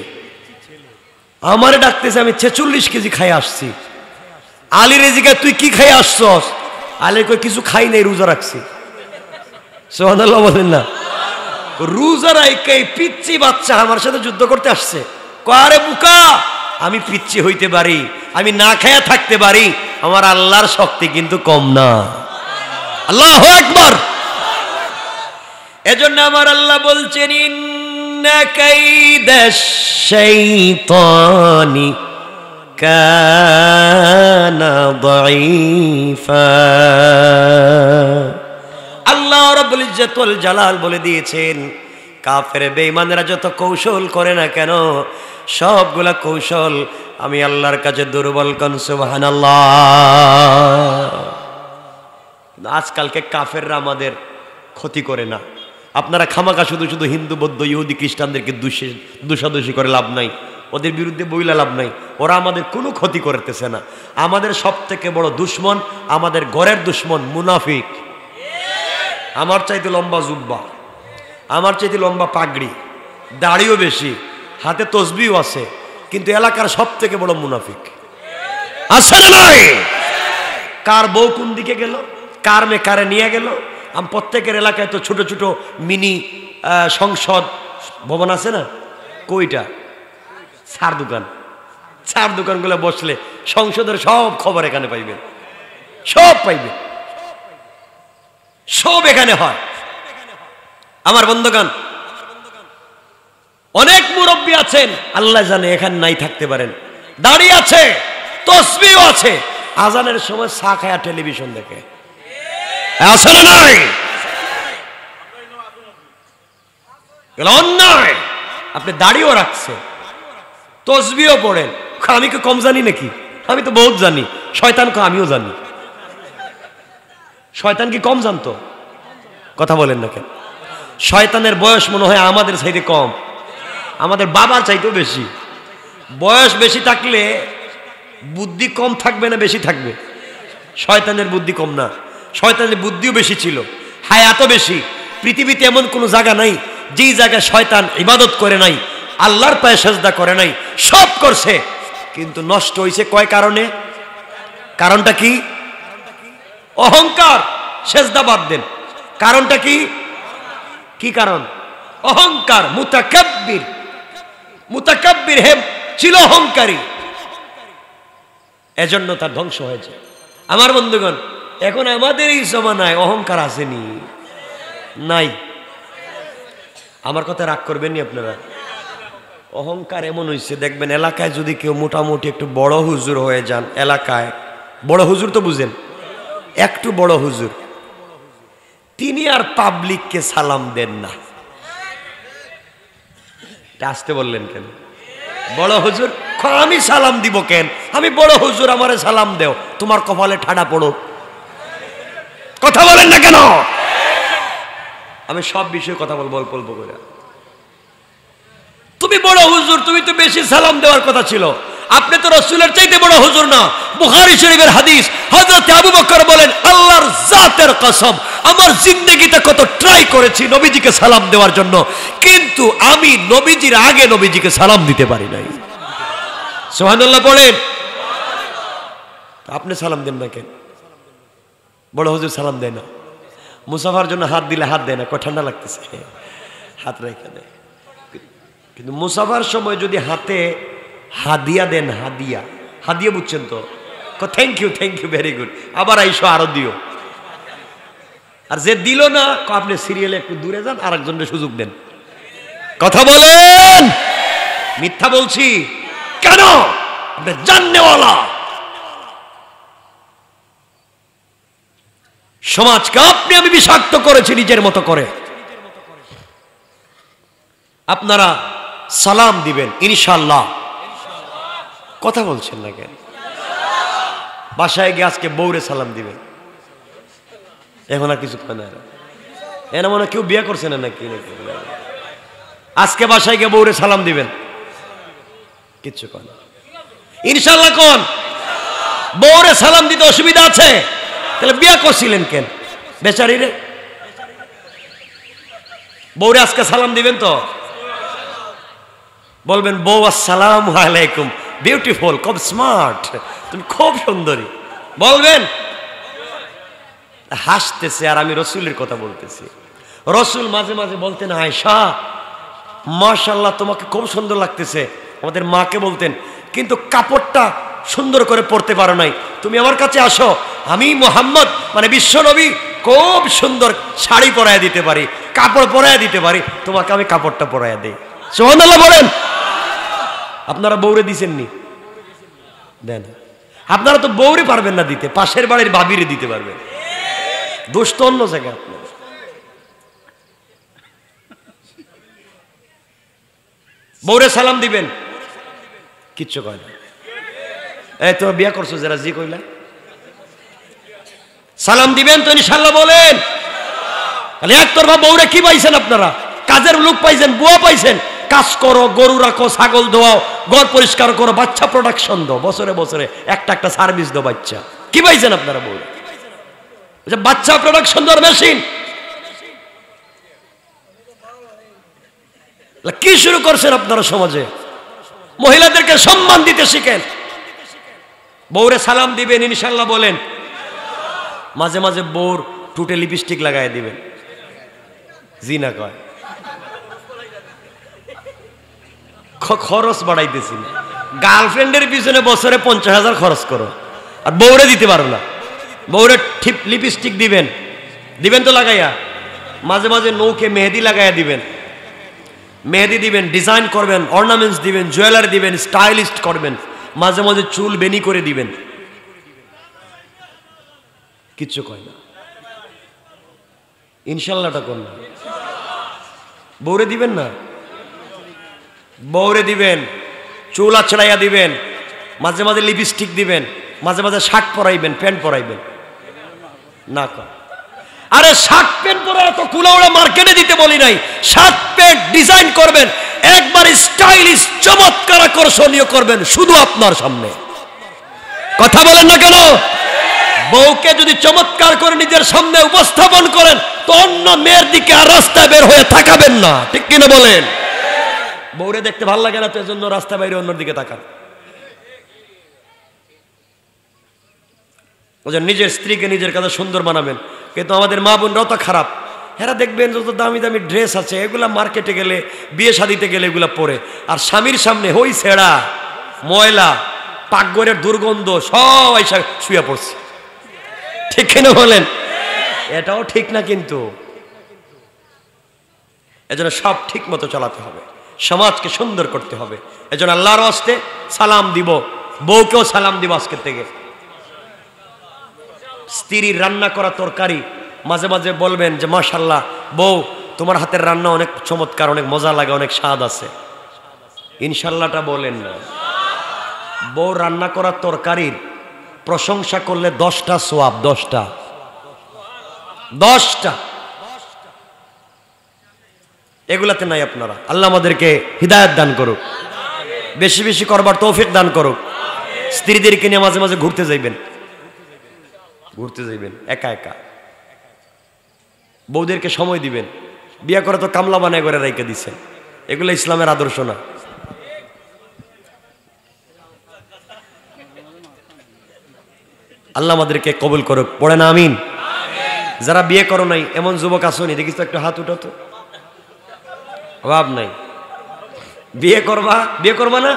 আমারে ডাকতেছে আমি ছেচল্লিশ কেজি খাই আসছি আলী রেজিকা তুই কি খাই আসছস আলীর কই কিছু খাই নাই রোজা রাখছি সোহানাল্লাহ বলেন না রোজা রাইকে পিচ্ছি বাচ্চা আমার সাথে যুদ্ধ করতে আসছে কারে বুকা আমি পিচ্ছি হইতে পারি আমি না খেয়ে থাকতে পারি আমার আল্লাহর শক্তি কিন্তু কম না আল্লাহ একবার এজন্য আমার আল্লাহ বলছেন ইন্নাকাইদাশাইতানি কানা দাঈফা আল্লাহ রব্বুল ইজ্জতুল জালাল বলে দিয়েছেন কাফের বেঈমানেরা যত কৌশল করে না কেন সবগুলা কৌশল আমি আল্লাহর কাছে দুর্বল কন কিন্তু আজকালকে কাফেররা আমাদের ক্ষতি করে না আপনারা খামাকা শুধু শুধু হিন্দু বৌদ্ধ ইহুদি খ্রিস্টানদেরকে দুষে দোষাদোষী করে লাভ নাই ওদের বিরুদ্ধে বইলা লাভ নাই ওরা আমাদের কোনো ক্ষতি করতেছে না আমাদের সব থেকে বড় দুশ্মন আমাদের ঘরের দুশ্মন মুনাফিক আমার চাইতে লম্বা জুব্বা আমার চাইতে লম্বা পাগড়ি দাড়িও বেশি হাতে তসবিও আছে কিন্তু এলাকার সব থেকে বড় মুনাফিক আছে না নয় কার বউ কোন দিকে গেল কার মে কারে নিয়ে গেল আম প্রত্যেকের এলাকায় তো ছোট ছোট মিনি সংসদ ভবন আছে না কইটা সার দোকান সার দোকানগুলো বসলে সংসদের সব খবর এখানে পাইবে সব পাইবে সব এখানে হয় আমার বন্ধুগান অনেক মুরব্বী আছেন আল্লাহ জানে এখানে নাই থাকতে পারেন দাঁড়িয়ে আছে তসবিও আছে আজানের সময় চা খায়া টেলিভিশন দেখে আছে নাই অন্যায় আপনি দাড়িও রাখছে তসবিও পড়েন আমি কি কম জানি নাকি আমি তো বহুত জানি শয়তানকে আমিও জানি শয়তান কি কম জানতো কথা বলেন না কেন শয়তানের বয়স মনে হয় আমাদের চাইতে কম আমাদের বাবার চাইতেও বেশি বয়স বেশি থাকলে বুদ্ধি কম থাকবে না বেশি থাকবে শয়তানের বুদ্ধি কম না শয়তানের বুদ্ধিও বেশি ছিল হায় এত বেশি পৃথিবীতে এমন কোনো জায়গা নাই যেই জায়গায় শয়তান ইবাদত করে নাই আল্লাহর পায়ে সাজদা করে নাই সব করছে কিন্তু নষ্ট হয়েছে কয় কারণে কারণটা কি অহংকার সেজদা বাদ দেন কারণটা কি কি কারণ অহংকার মুতাকাব্বির মুতাকাব্বির হে ছিল অহংকারী এজন্য তার ধ্বংস হয়েছে আমার বন্ধুগণ এখন আমাদের এই জমানায় অহংকার আসেনি নাই আমার কথা রাগ করবেননি আপনারা অহংকার এমন হয়েছে দেখবেন এলাকায় যদি কেউ মোটামুটি একটু বড় হুজুর হয়ে যান এলাকায় বড় হুজুর তো বুঝেন একটু বড় হুজুর তিনি আর পাবলিককে সালাম দেন না আসতে বললেন কেন বড় হুজুর আমি সালাম দিব কেন আমি বড় হুজুর আমারে সালাম দেও তোমার কপালে ঠাডা পড়ো কথা বলেন না কেন আমি সব বিষয়ে কথা বলবো অল্প অল্প করে তুমি বড় হুজুর তুমি তো বেশি সালাম দেওয়ার কথা ছিল আপনি তো রসুলের চাইতে বড় হুজুর না বুহারি শরীফের হাদিস হজরত আবু বকর বলেন আল্লাহর জাতের কসম আমার জিন্দগিতে কত ট্রাই করেছি নবীজিকে সালাম দেওয়ার জন্য কিন্তু আমি নবীজির আগে নবীজিকে সালাম দিতে পারি নাই সোহানুল্লাহ বলেন আপনি সালাম দেন না কেন বড় হুজুর সালাম দেয় না মুসাফার জন্য হাত দিলে হাত দেয় না কয় ঠান্ডা লাগতেছে হাত রেখে দেয় কিন্তু মুসাফার সময় যদি হাতে হাদিয়া দেন হাদিয়া হাদিয়া বুঝছেন তো thank you thank you very good আবার আইসো আরো দিও আর যে দিল না আপনি সিরিয়ালে একটু দূরে যান আর একজনের সুযোগ দেন কথা বলেন মিথ্যা বলছি কেন আপনি জাননেওয়ালা সমাজকে আপনি আমি বিষাক্ত করেছি নিজের মতো করে আপনারা সালাম দিবেন ইনশাল্লাহ কথা বলছেন না কেন বাসায় গিয়ে আজকে বৌরে সালাম দিবেন এখন আর কিছু কয় না এনে মনে কেউ বিয়ে করছে না নাকি আজকে বাসায় গিয়ে বৌরে সালাম দিবেন কিচ্ছু কয় না ইনশাল্লাহ কোন বৌরে সালাম দিতে অসুবিধা আছে তাহলে বিয়ে করছিলেন কেন বেচারি রে বৌরে আজকে সালাম দিবেন তো বলবেন বৌ আসসালাম আলাইকুম বিউটিফুল খুব স্মার্ট তুমি খুব সুন্দরী বলবেন হাসতেছে আর আমি রসুলের কথা বলতেছি রসুল মাঝে মাঝে বলতেন আয়সা মাশাল্লাহ তোমাকে খুব সুন্দর লাগতেছে আমাদের মাকে বলতেন কিন্তু কাপড়টা সুন্দর করে পড়তে পারো নাই তুমি আমার কাছে আসো আমি মোহাম্মদ মানে বিশ্বনবী খুব সুন্দর শাড়ি পরাইয়া দিতে পারি কাপড় পরাইয়া দিতে পারি তোমাকে আমি কাপড়টা পরাইয়া দিই সোহান বলেন আপনারা বৌরে দিছেননি দেন আপনারা তো বৌরে পারবেন না দিতে পাশের বাড়ির বাবিরে দিতে পারবেন দোষ তো অন্য জায়গায় আপনার বৌরে সালাম দিবেন কিচ্ছু কয় না এই তোমার বিয়া করছো যারা জি কইলা সালাম দিবেন তো ইনশাল্লাহ বলেন তাহলে এক তোর বৌরে কি পাইছেন আপনারা কাজের লোক পাইছেন বুয়া পাইছেন কাজ করো গরু রাখো ছাগল দোয়াও ঘর পরিষ্কার করো বাচ্চা প্রোডাকশন দো বছরে বছরে একটা একটা সার্ভিস দো বাচ্চা কি পাইছেন আপনারা বলুন আচ্ছা, বাচ্চা প্রোডাকশন দেওয়ার মেশিন আচ্ছা, কি শুরু করছেন আপনারা সমাজে মহিলাদেরকে সম্মান দিতে শিখেন বউরে সালাম দিবেন ইনশাল্লাহ বলেন মাঝে মাঝে বউর টুটে লিপস্টিক লাগাই দিবেন জি না কয় খরচ বাড়াইতেছি গার্লফ্রেন্ডের পিছনে বছরে পঞ্চাশ হাজার খরচ করো আর বৌরে দিতে পারো না বৌরে ঠিপ লিপস্টিক দিবেন দিবেন তো লাগাইয়া মাঝে মাঝে নৌকে মেহেদি লাগাইয়া দিবেন মেহেদি দিবেন ডিজাইন করবেন অর্নামেন্টস দিবেন জুয়েলারি দিবেন স্টাইলিস্ট করবেন মাঝে মাঝে চুল বেনি করে দিবেন কিচ্ছু কয় না ইনশাল্লাহটা কর না দিবেন না বৌরে দিবেন চুল ছড়াইয়া দিবেন মাঝে মাঝে লিপস্টিক দিবেন মাঝে মাঝে শার্ট পরাইবেন প্যান্ট পরাইবেন না কর আরে শার্ট প্যান্ট পরে এত কুলাউড়া মার্কেটে দিতে বলি নাই শার্ট প্যান্ট ডিজাইন করবেন একবার স্টাইলিশ চমৎকার আকর্ষণীয় করবেন শুধু আপনার সামনে কথা বলেন না কেন বউকে যদি চমৎকার করে নিজের সামনে উপস্থাপন করেন তো অন্য মেয়ের দিকে আর রাস্তায় বের হয়ে থাকাবেন না ঠিক কিনা বলেন বৌরে দেখতে ভাল লাগে না তো জন্য রাস্তা বাইরে দিকে তাকান নিজের স্ত্রীকে নিজের কাছে সুন্দর বানাবেন কিন্তু আমাদের মা বোনরাও তো খারাপ হেরা দেখবেন যত দামি দামি ড্রেস আছে এগুলা মার্কেটে গেলে বিয়ে শাদিতে গেলে এগুলো পরে আর স্বামীর সামনে হই ছেঁড়া ময়লা পাকগরের দুর্গন্ধ সবাই শুয়ে পড়ছে ঠিক কেন বলেন এটাও ঠিক না কিন্তু এজন্য সব ঠিক মতো চালাতে হবে সমাজকে সুন্দর করতে হবে এজন্য আল্লাহর আসতে সালাম দিব বউকেও সালাম দিব আজকের থেকে স্ত্রীর রান্না করা তরকারি মাঝে মাঝে বলবেন যে মাশাল্লাহ বউ তোমার হাতের রান্না অনেক চমৎকার অনেক মজা লাগে অনেক স্বাদ আছে ইনশাল্লাহটা বলেন না বউ রান্না করা তরকারির প্রশংসা করলে দশটা সোয়াব দশটা দশটা এগুলাতে নাই আপনারা আল্লাহ আমাদেরকে হৃদায়ত দান করুক বেশি বেশি করবার তৌফিক দান করুক স্ত্রীদেরকে নিয়ে মাঝে মাঝে ঘুরতে যাইবেন ঘুরতে যাইবেন একা একা বৌদেরকে সময় দিবেন বিয়া করে তো কামলা বানায় করে রাইকে দিচ্ছেন এগুলো ইসলামের আদর্শ না আল্লাহ আমাদেরকে কবুল করুক পড়ে না আমিন যারা বিয়ে করো নাই এমন যুবক আসনি দেখিস তো একটা হাত উঠাতো অভাব নাই বিয়ে করবা বিয়ে করবা না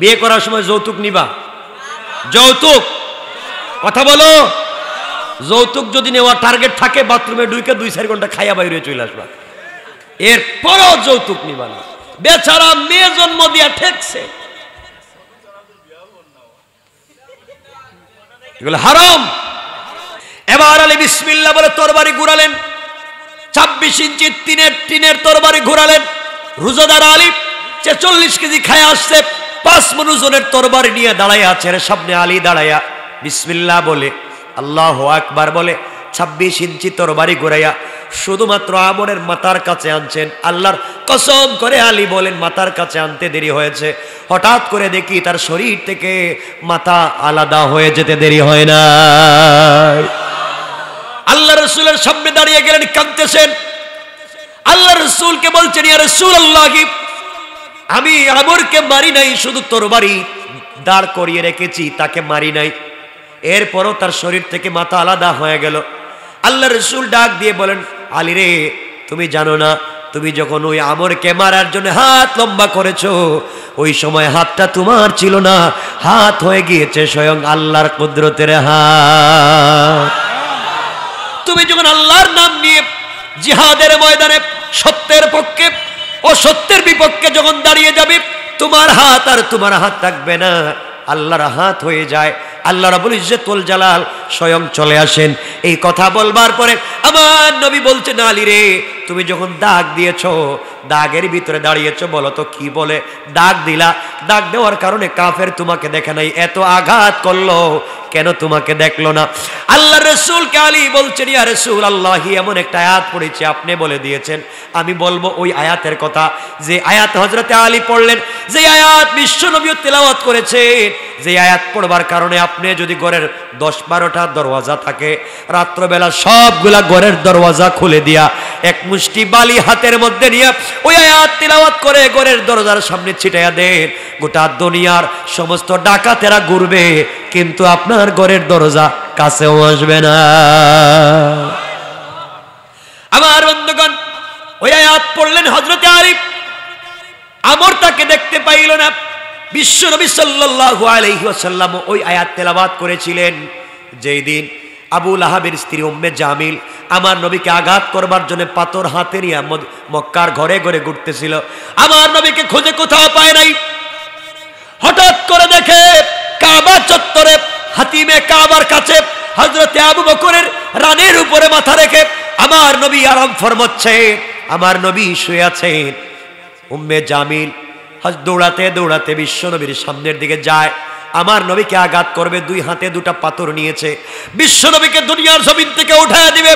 বিয়ে করার সময় যৌতুক নিবা যৌতুক কথা বলো যৌতুক যদি নেওয়ার টার্গেট থাকে বাথরুমে ডুইকে দুই চার ঘন্টা খাইয়া বাইরে চলে আসবা এরপরও যৌতুক নিবা না বেচারা মেয়ে জন্ম দিয়া ঠেকছে এগুলো হারাম এবার আলী বিসমিল্লা বলে তরবারি ঘুরালেন ছাব্বিশ ইঞ্চি তিনের টিনের তরবারি ঘুরালেন রুজাদার আলী চেচল্লিশ কেজি খায় আসছে পাঁচ মনুজনের তরবারি নিয়ে দাঁড়ায় আছে সামনে আলী দাঁড়াইয়া বিসমিল্লা বলে আল্লাহ আকবার বলে ছাব্বিশ ইঞ্চি তরবারি ঘুরাইয়া শুধুমাত্র আমনের মাতার কাছে আনছেন আল্লাহর কসম করে আলী বলেন মাতার কাছে আনতে দেরি হয়েছে হঠাৎ করে দেখি তার শরীর থেকে মাথা আলাদা হয়ে যেতে দেরি হয় না আল্লাহ রসুলের সামনে দাঁড়িয়ে গেলেন কাঁদতেছেন আল্লাহ রসুলকে বলছেন ইয়া রসুল আমি আমরকে মারি নাই শুধু তোর বাড়ি দাঁড় করিয়ে রেখেছি তাকে মারি নাই এরপরও তার শরীর থেকে মাথা আলাদা হয়ে গেল আল্লাহ রসুল ডাক দিয়ে বলেন আলী রে তুমি জানো না তুমি যখন ওই আমরকে মারার জন্য হাত লম্বা করেছ ওই সময় হাতটা তোমার ছিল না হাত হয়ে গিয়েছে স্বয়ং আল্লাহর কুদরতের হাত তুমি যখন আল্লাহর নাম নিয়ে জিহাদের ময়দানে সত্যের পক্ষে অসত্যের বিপক্ষে যখন দাঁড়িয়ে যাবে তোমার হাত আর তোমার হাত থাকবে না আল্লাহর হাত হয়ে যায় আল্লাহ রাবুল ইজ্জতুল জালাল স্বয়ং চলে আসেন এই কথা বলবার পরে আমার নবী না আলী রে তুমি যখন দাগ দিয়েছ দাগের ভিতরে দাঁড়িয়েছ বলো তো কি বলে দাগ দিলা দাগ দেওয়ার কারণে কাফের তোমাকে দেখে নাই এত আঘাত করলো কেন তোমাকে দেখলো না আল্লাহ রসুলকে আলী বলছেন ইয়া রসুল আল্লাহি এমন একটা আয়াত পড়েছে আপনি বলে দিয়েছেন আমি বলবো ওই আয়াতের কথা যে আয়াত হজরতে আলী পড়লেন যে আয়াত নবী তেলাওয়াত করেছে যে আয়াত পড়বার কারণে আপনি যদি ঘরের দশ বারোটা দরওয়াজা থাকে রাত্রবেলা সবগুলা ঘরের দরওয়াজা খুলে দিয়া এক মুষ্টি বালি হাতের মধ্যে নিয়ে ওই আয়াত তেলাওয়াত করে ঘরের দরজার সামনে ছিটাইয়া দেন গোটা দুনিয়ার সমস্ত ডাকাতেরা ঘুরবে কিন্তু আপনার ঘরের দরজা কাছেও আসবে না আমার বন্ধুগণ ওই আয়াত পড়লেন হজরতে আরিফ আমর তাকে দেখতে পাইল না বিশ্ব নবী সাল্লাহু আলহিহাসাল্লাম ওই আয়াত তেলাবাদ করেছিলেন যেই দিন আবু আহাবের স্ত্রী উম্মে জামিল আমার নবীকে আঘাত করবার জন্য পাতর হাতে নিয়ে মক্কার ঘরে ঘরে ঘুরতেছিল আমার নবীকে খোঁজে কোথাও পায় নাই হঠাৎ করে দেখে কাবার চত্বরে হাতিমে কাবার কাছে হজরতে আবু বকরের রানের উপরে মাথা রেখে আমার নবী আরাম ফরমচ্ছে আমার নবী শুয়ে আছেন উম্মে জামিল হাজ দৌড়াতে দৌড়াতে বিশ্বনবীর সামনের দিকে যায় আমার নবীকে আঘাত করবে দুই হাতে দুটা পাথর নিয়েছে বিশ্বনবীকে দুনিয়ার জমিন থেকে উঠায় দিবে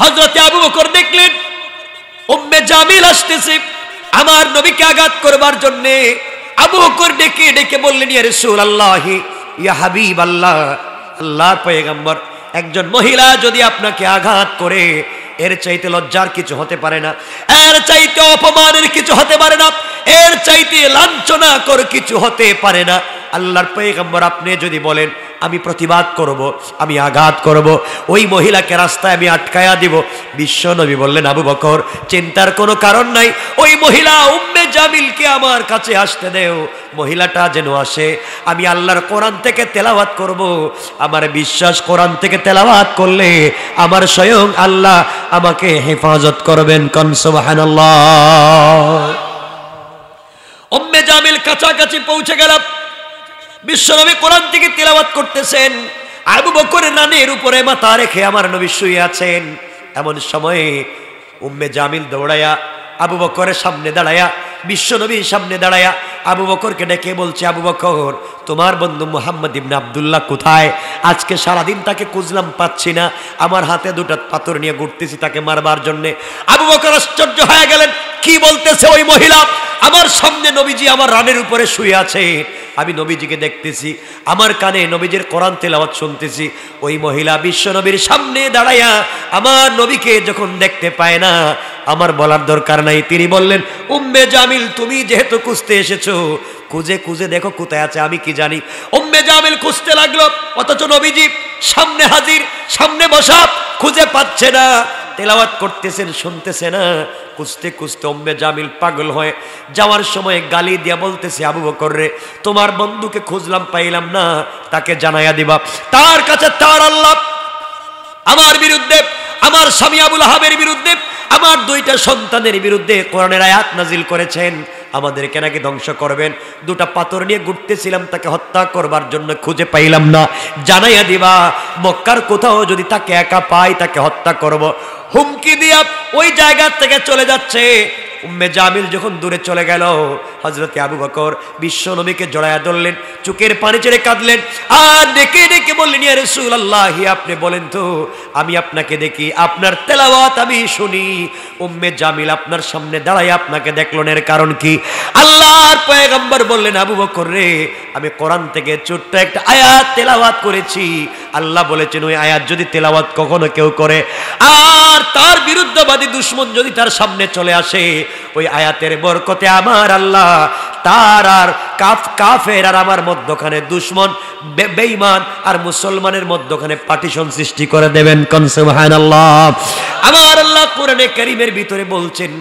হজরতে আবু বকর দেখলেন উম্মে জামিল আসতেছে আমার নবীকে আঘাত করবার জন্যে আবু বকর ডেকে ডেকে বললেন ইয়া রাসূল আল্লাহ ইয়া হাবিব আল্লাহ আল্লাহর পয়গম্বর একজন মহিলা যদি আপনাকে আঘাত করে এর চাইতে লজ্জার কিছু হতে পারে না এর চাইতে অপমানের কিছু হতে পারে না এর চাইতে লাঞ্ছনা কর কিছু হতে পারে না আল্লাহর পেগম্বর আপনি যদি বলেন আমি প্রতিবাদ করব আমি আঘাত করব ওই মহিলাকে রাস্তায় আমি আটকায়া দিব বিশ্বনবী বললেন আবু বকর চিন্তার কোনো কারণ নাই ওই মহিলা উম্মে জামিলকে আমার কাছে আসতে দেও মহিলাটা যেন আসে আমি আল্লাহর কোরআন থেকে তেলাওয়াত করব আমার বিশ্বাস কোরআন থেকে তেলাওয়াত করলে আমার স্বয়ং আল্লাহ আমাকে হেফাজত করবেন কনসবাহান আল্লাহ জামিল কাছাকাছি পৌঁছে গেলাম বিশ্বনবী কোরআন থেকে তিলাবাত করতেছেন আবু বকরের নানির উপরে মাথা রেখে আমার নবী শুয়ে আছেন এমন সময়ে উম্মে জামিল দৌড়াইয়া আবু বকরের সামনে দাঁড়াইয়া বিশ্বনবীর সামনে দাঁড়ায়া আবু বকরকে ডেকে বলছে আবু বকর তোমার বন্ধু মোহাম্মদ ইবনে আবদুল্লাহ কোথায় আজকে সারাদিন তাকে কুজলাম পাচ্ছি না আমার হাতে দুটা পাথর নিয়ে ঘুরতেছি তাকে মারবার জন্যে আবু বকর আশ্চর্য হয়ে গেলেন কি বলতেছে ওই মহিলা আমার সামনে নবীজি আমার রানের উপরে শুয়ে আছে আমি নবীজিকে দেখতেছি আমার কানে নবীজির কোরআন তেলাওয়াত শুনতেছি ওই মহিলা বিশ্ব নবীর সামনে দাঁড়াইয়া আমার নবীকে যখন দেখতে পায় না আমার বলার দরকার নাই তিনি বললেন উম্মে জামি জামিল তুমি যেহেতু কুঁজতে এসেছো খুঁজে খুঁজে দেখো কোথায় আছে আমি কি জানি অম্মে জামিল খুঁজতে লাগলো অথচ নবীজি সামনে হাজির সামনে বসা খুঁজে পাচ্ছে না তেলাওয়াত করতেছেন শুনতেছে না কুঁচতে কুঁচতে অম্মে জামিল পাগল হয় যাওয়ার সময় গালি দিয়া বলতেছে আবু বকর রে তোমার বন্ধুকে খুঁজলাম পাইলাম না তাকে জানাইয়া দিবা তার কাছে তার আল্লাহ আমার বিরুদ্ধে আমার স্বামী আবুল আহাবের বিরুদ্ধে আমার দুইটা সন্তানের বিরুদ্ধে কোরআনের আয়াত নাজিল করেছেন আমাদেরকে নাকি ধ্বংস করবেন দুটা পাথর নিয়ে ঘুরতেছিলাম তাকে হত্যা করবার জন্য খুঁজে পাইলাম না জানাইয়া দিবা মক্কার কোথাও যদি তাকে একা পাই তাকে হত্যা করব হুমকি দিয়া ওই জায়গা থেকে চলে যাচ্ছে উম্মে জামিল যখন দূরে চলে গেল হজরতে আবু বকর বিশ্ব নবীকে জড়াইয়া ধরলেন চুকের পানি ছেড়ে কাঁদলেন আর ডেকে ডেকে বললেন ইয়া রসুল আল্লাহি আপনি বলেন তো আমি আপনাকে দেখি আপনার তেলাওয়াত আমি শুনি উম্মে জামিল আপনার সামনে দাঁড়ায় আপনাকে দেখলেন এর কারণ কি আল্লাহর পয়গম্বর বললেন আবু বকর রে আমি কোরআন থেকে ছোট্ট একটা আয়াত তেলাওয়াত করেছি আল্লাহ বলেছেন ওই আয়াত যদি তেলাওয়াত কখনো কেউ করে আর তার বিরুদ্ধবাদী দুশ্মন যদি তার সামনে চলে আসে ওই আয়াতের বরকতে আমার আল্লাহ তার আর কাফ কাফের আর আমার মধ্যখানে দুশ্মন বেইমান আর মুসলমানের মধ্যখানে পার্টিশন সৃষ্টি করে দেবেন কনসুবহান আল্লাহ আমার আল্লাহ কোরআনে করিমের ভিতরে বলছেন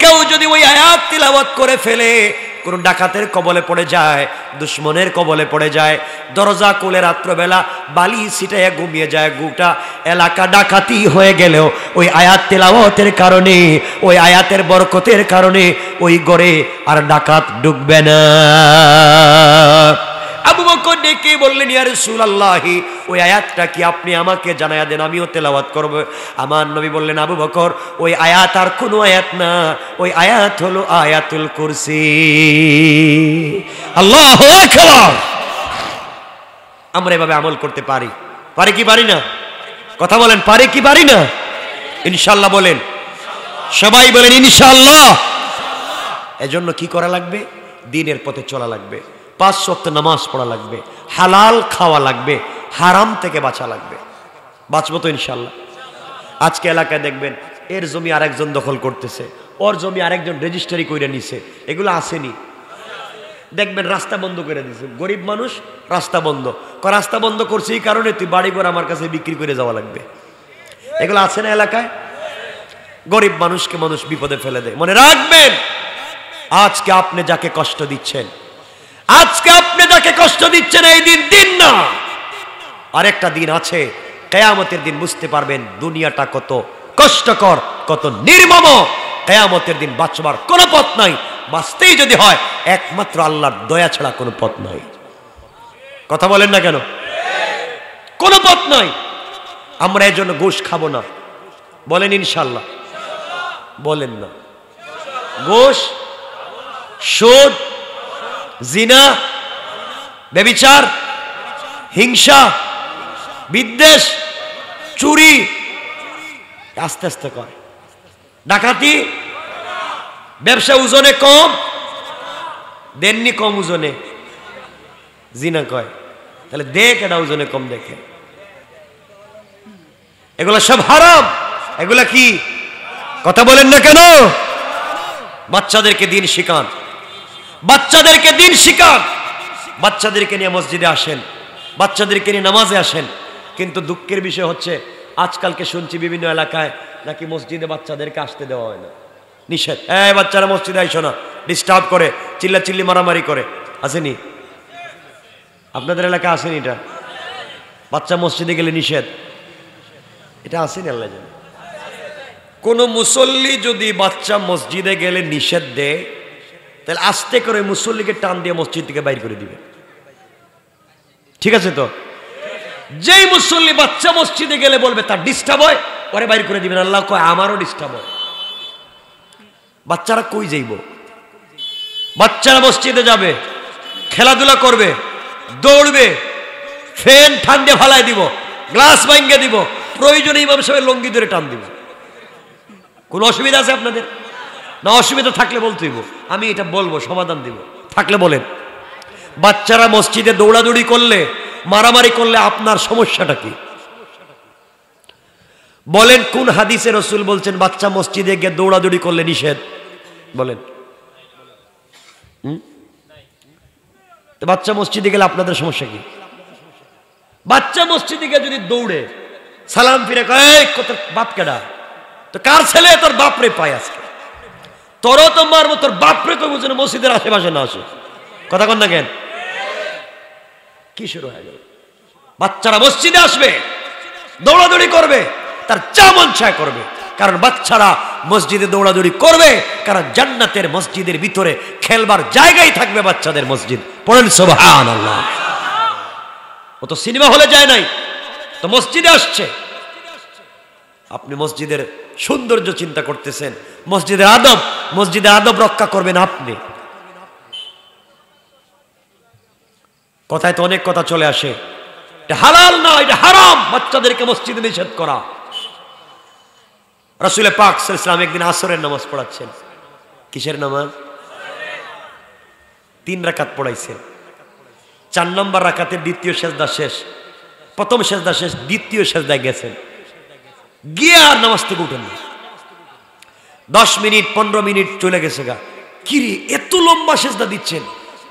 কেউ যদি ওই আয়াত তিলাবাত করে ফেলে কোনো ডাকাতের কবলে পড়ে যায় দুশ্মনের কবলে পড়ে যায় দরজা কোলে রাত্রবেলা বালি ছিটাইয়া ঘুমিয়ে যায় গুটা এলাকা ডাকাতি হয়ে গেলেও ওই আয়াত তেলাওয়াতের কারণে ওই আয়াতের বরকতের কারণে ওই গড়ে আর ডাকাত ডুববে না আবু বকর ডেকে বললেন ইয়া রাসূলুল্লাহি ওই আয়াতটা কি আপনি আমাকে জানায়া দেন আমিও তেলাওয়াত করব আমার নবী বললেন আবু বকর ওই আয়াত আর কোনো আয়াত না ওই আয়াত হলো আয়াতুল কুরসি আল্লাহু আকবার আমরা এভাবে আমল করতে পারি পারে কি পারি না কথা বলেন পারে কি পারি না ইনশাল্লাহ বলেন সবাই বলেন ইনশাল্লাহ এজন্য কি করা লাগবে দিনের পথে চলা লাগবে পাঁচ শক্ত নামাজ পড়া লাগবে হালাল খাওয়া লাগবে হারাম থেকে বাঁচা লাগবে বাঁচবো তো ইনশাল্লাহ আজকে এলাকায় দেখবেন এর জমি আরেকজন দখল করতেছে ওর জমি আরেকজন রেজিস্টারি করে নিছে এগুলো আসেনি দেখবেন রাস্তা বন্ধ করে দিছে গরিব মানুষ রাস্তা বন্ধ রাস্তা বন্ধ করছে এই কারণে তুই বাড়ি করে আমার কাছে বিক্রি করে যাওয়া লাগবে এগুলো আছে না এলাকায় গরিব মানুষকে মানুষ বিপদে ফেলে দেয় মনে রাখবেন আজকে আপনি যাকে কষ্ট দিচ্ছেন আজকে আপনি যাকে কষ্ট দিচ্ছেন এই দিন দিন না আরেকটা দিন আছে কেয়ামতের দিন বুঝতে পারবেন দুনিয়াটা কত কষ্টকর কত নির্মম কেয়ামতের দিন বাঁচবার কোনো পথ নাই বাঁচতেই যদি হয় একমাত্র আল্লাহর দয়া ছাড়া কোনো পথ নাই কথা বলেন না কেন কোনো পথ নাই আমরা এর জন্য ঘুষ খাবো না বলেন ইনশাল্লাহ বলেন না ঘুষ সুদ জিনা বেবিচার হিংসা বিদ্বেষ চুরি আস্তে আস্তে করে ডাকাতি ব্যবসা ওজনে কম দেননি কম ওজনে জিনা কয় তাহলে দেখ এটা ওজনে কম দেখে এগুলা সব হারাম এগুলা কি কথা বলেন না কেন বাচ্চাদেরকে দিন শিকান বাচ্চাদেরকে দিন শিকার বাচ্চাদেরকে নিয়ে মসজিদে আসেন বাচ্চাদেরকে নিয়ে নামাজে আসেন কিন্তু দুঃখের বিষয় হচ্ছে আজকালকে শুনছি বিভিন্ন এলাকায় নাকি মসজিদে বাচ্চাদেরকে আসতে দেওয়া হয় না নিষেধ হ্যাঁ বাচ্চারা মসজিদে আইসো না ডিস্টার্ব করে চিল্লা চিল্লি মারামারি করে আসেনি আপনাদের এলাকা আসেনি এটা বাচ্চা মসজিদে গেলে নিষেধ এটা আসেনি আল্লাহ কোনো মুসল্লি যদি বাচ্চা মসজিদে গেলে নিষেধ দেয় তাহলে আস্তে করে মুসল্লিকে টান দিয়ে মসজিদ থেকে বাইর করে দিবে ঠিক আছে তো যেই মুসল্লি বাচ্চা মসজিদে গেলে বলবে তার ডিস্টার্ব হয় পরে বাইর করে দিবেন আল্লাহ কয় আমারও ডিস্টার্ব হয় বাচ্চারা কই যাইব বাচ্চারা মসজিদে যাবে খেলাধুলা করবে দৌড়বে ফ্যান ঠান্ডে ফালাই দিব গ্লাস ভাঙ্গে দিব প্রয়োজনে এইভাবে সবাই লঙ্গি ধরে টান দিব কোনো অসুবিধা আছে আপনাদের না অসুবিধা থাকলে বলতে দিব আমি এটা বলবো সমাধান দিব থাকলে বলেন বাচ্চারা মসজিদে দৌড়াদৌড়ি করলে মারামারি করলে আপনার সমস্যাটা কি বলেন কোন হাদিসে রসুল বলছেন বাচ্চা মসজিদে গিয়ে দৌড়াদৌড়ি করলে নিষেধ বলেন বাচ্চা মসজিদে গেলে আপনাদের সমস্যা কি বাচ্চা মসজিদে গিয়ে যদি দৌড়ে সালাম ফিরে কয় কত বাপ কেডা তো কার ছেলে তোর বাপরে পায় আজকে তোরও তো মারবো তোর বাপরে কই যেন মসজিদের আশেপাশে না আসে কথা কন না কেন কি শুরু হয়ে গেল বাচ্চারা মসজিদে আসবে দৌড়াদৌড়ি করবে তার যা মন ছায় করবে কারণ বাচ্চারা মসজিদে দৌড়াদৌড়ি করবে কারণ জান্নাতের মসজিদের ভিতরে খেলবার জায়গায় থাকবে বাচ্চাদের মসজিদ পড়েন সোভা ও তো সিনেমা হলে যায় নাই তো মসজিদে আসছে আপনি মসজিদের সৌন্দর্য চিন্তা করতেছেন মসজিদের আদব মসজিদের আদব রক্ষা করবেন আপনি কথায় তো অনেক কথা চলে আসে হালাল না এটা হারাম বাচ্চাদেরকে মসজিদে নিষেধ করা রসুলে পাক ইসলাম একদিন আসরের নামাজ পড়াচ্ছেন কিসের নামাজ তিন রাকাত পড়াইছেন চার নম্বর রাকাতের দ্বিতীয় শেষদা শেষ প্রথম শেষদা শেষ দ্বিতীয় শেষদায় গেছেন গিয়ে আর নামাজ থেকে উঠেন না দশ মিনিট পনেরো মিনিট চলে গেছে গা কিরে এত লম্বা সেজদা দিচ্ছেন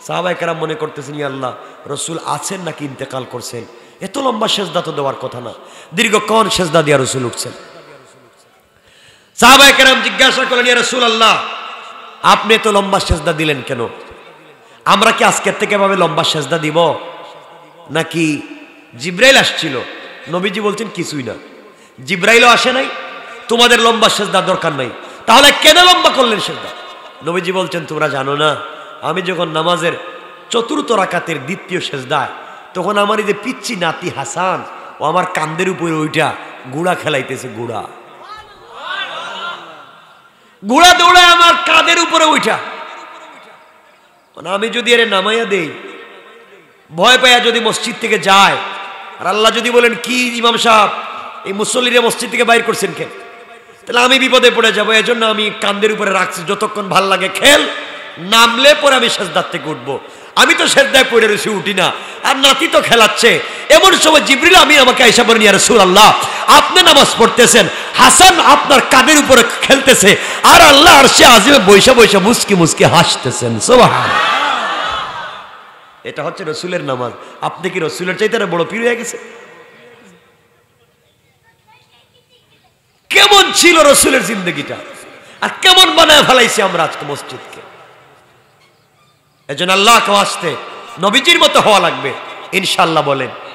সাহাবাই কারা মনে করতেছেন আল্লাহ রসুল আছেন নাকি ইন্তেকাল করছেন এত লম্বা সেজদা তো দেওয়ার কথা না দীর্ঘক্ষণ সেজদা দিয়া রসুল উঠছেন সাহাবাই কারাম জিজ্ঞাসা করেন ইয়া রসুল আল্লাহ আপনি এত লম্বা সেজদা দিলেন কেন আমরা কি আজকের থেকে এভাবে লম্বা সেজদা দিব নাকি জিব্রাইল আসছিল নবীজি বলছেন কিছুই না জিব্রাইলও আসে নাই তোমাদের লম্বা সেজদার দরকার নাই তাহলে কেন লম্বা করলেন সেজদা নবীজি বলছেন তোমরা জানো না আমি যখন নামাজের চতুর্থ রাকাতের দ্বিতীয় সেজদায় তখন আমার এই যে পিচ্ছি নাতি হাসান ও আমার কান্দের উপরে ওইটা গুড়া খেলাইতেছে গুড়া গুড়া দৌড়ায় আমার কাঁধের উপরে উঠা মানে আমি যদি এর নামাইয়া দেই ভয় পাইয়া যদি মসজিদ থেকে যায় আর আল্লাহ যদি বলেন কি ইমাম সাহেব এই মুসল্লিরা মসজিদ থেকে বাইর করছেন খেল তাহলে আমি বিপদে পড়ে যাবো এই জন্য আমি কান্দের উপরে রাখছি যতক্ষণ ভাল লাগে খেল নামলে পরে আমি সেজদার থেকে উঠবো আমি তো সেজদায় পড়ে রয়েছি উঠি না আর নাতি তো খেলাচ্ছে এমন সময় জিবরিল আমি আমাকে আইসা আর সুর আল্লাহ আপনি নামাজ পড়তেছেন হাসান আপনার কাদের উপরে খেলতেছে আর আল্লাহ আর সে আজিমে বৈশা বৈশা মুসকি মুসকি হাসতেছেন সুবহানাল্লাহ এটা হচ্ছে রসুলের নামাজ আপনি কি রসুলের চাইতে বড় পীর হয়ে গেছে কেমন ছিল রসুলের জিন্দগিটা আর কেমন বানায় ফেলাইছি আমরা আজকে মসজিদকে এজন্য কে আসতে নবীজির মতো হওয়া লাগবে ইনশাল্লাহ বলেন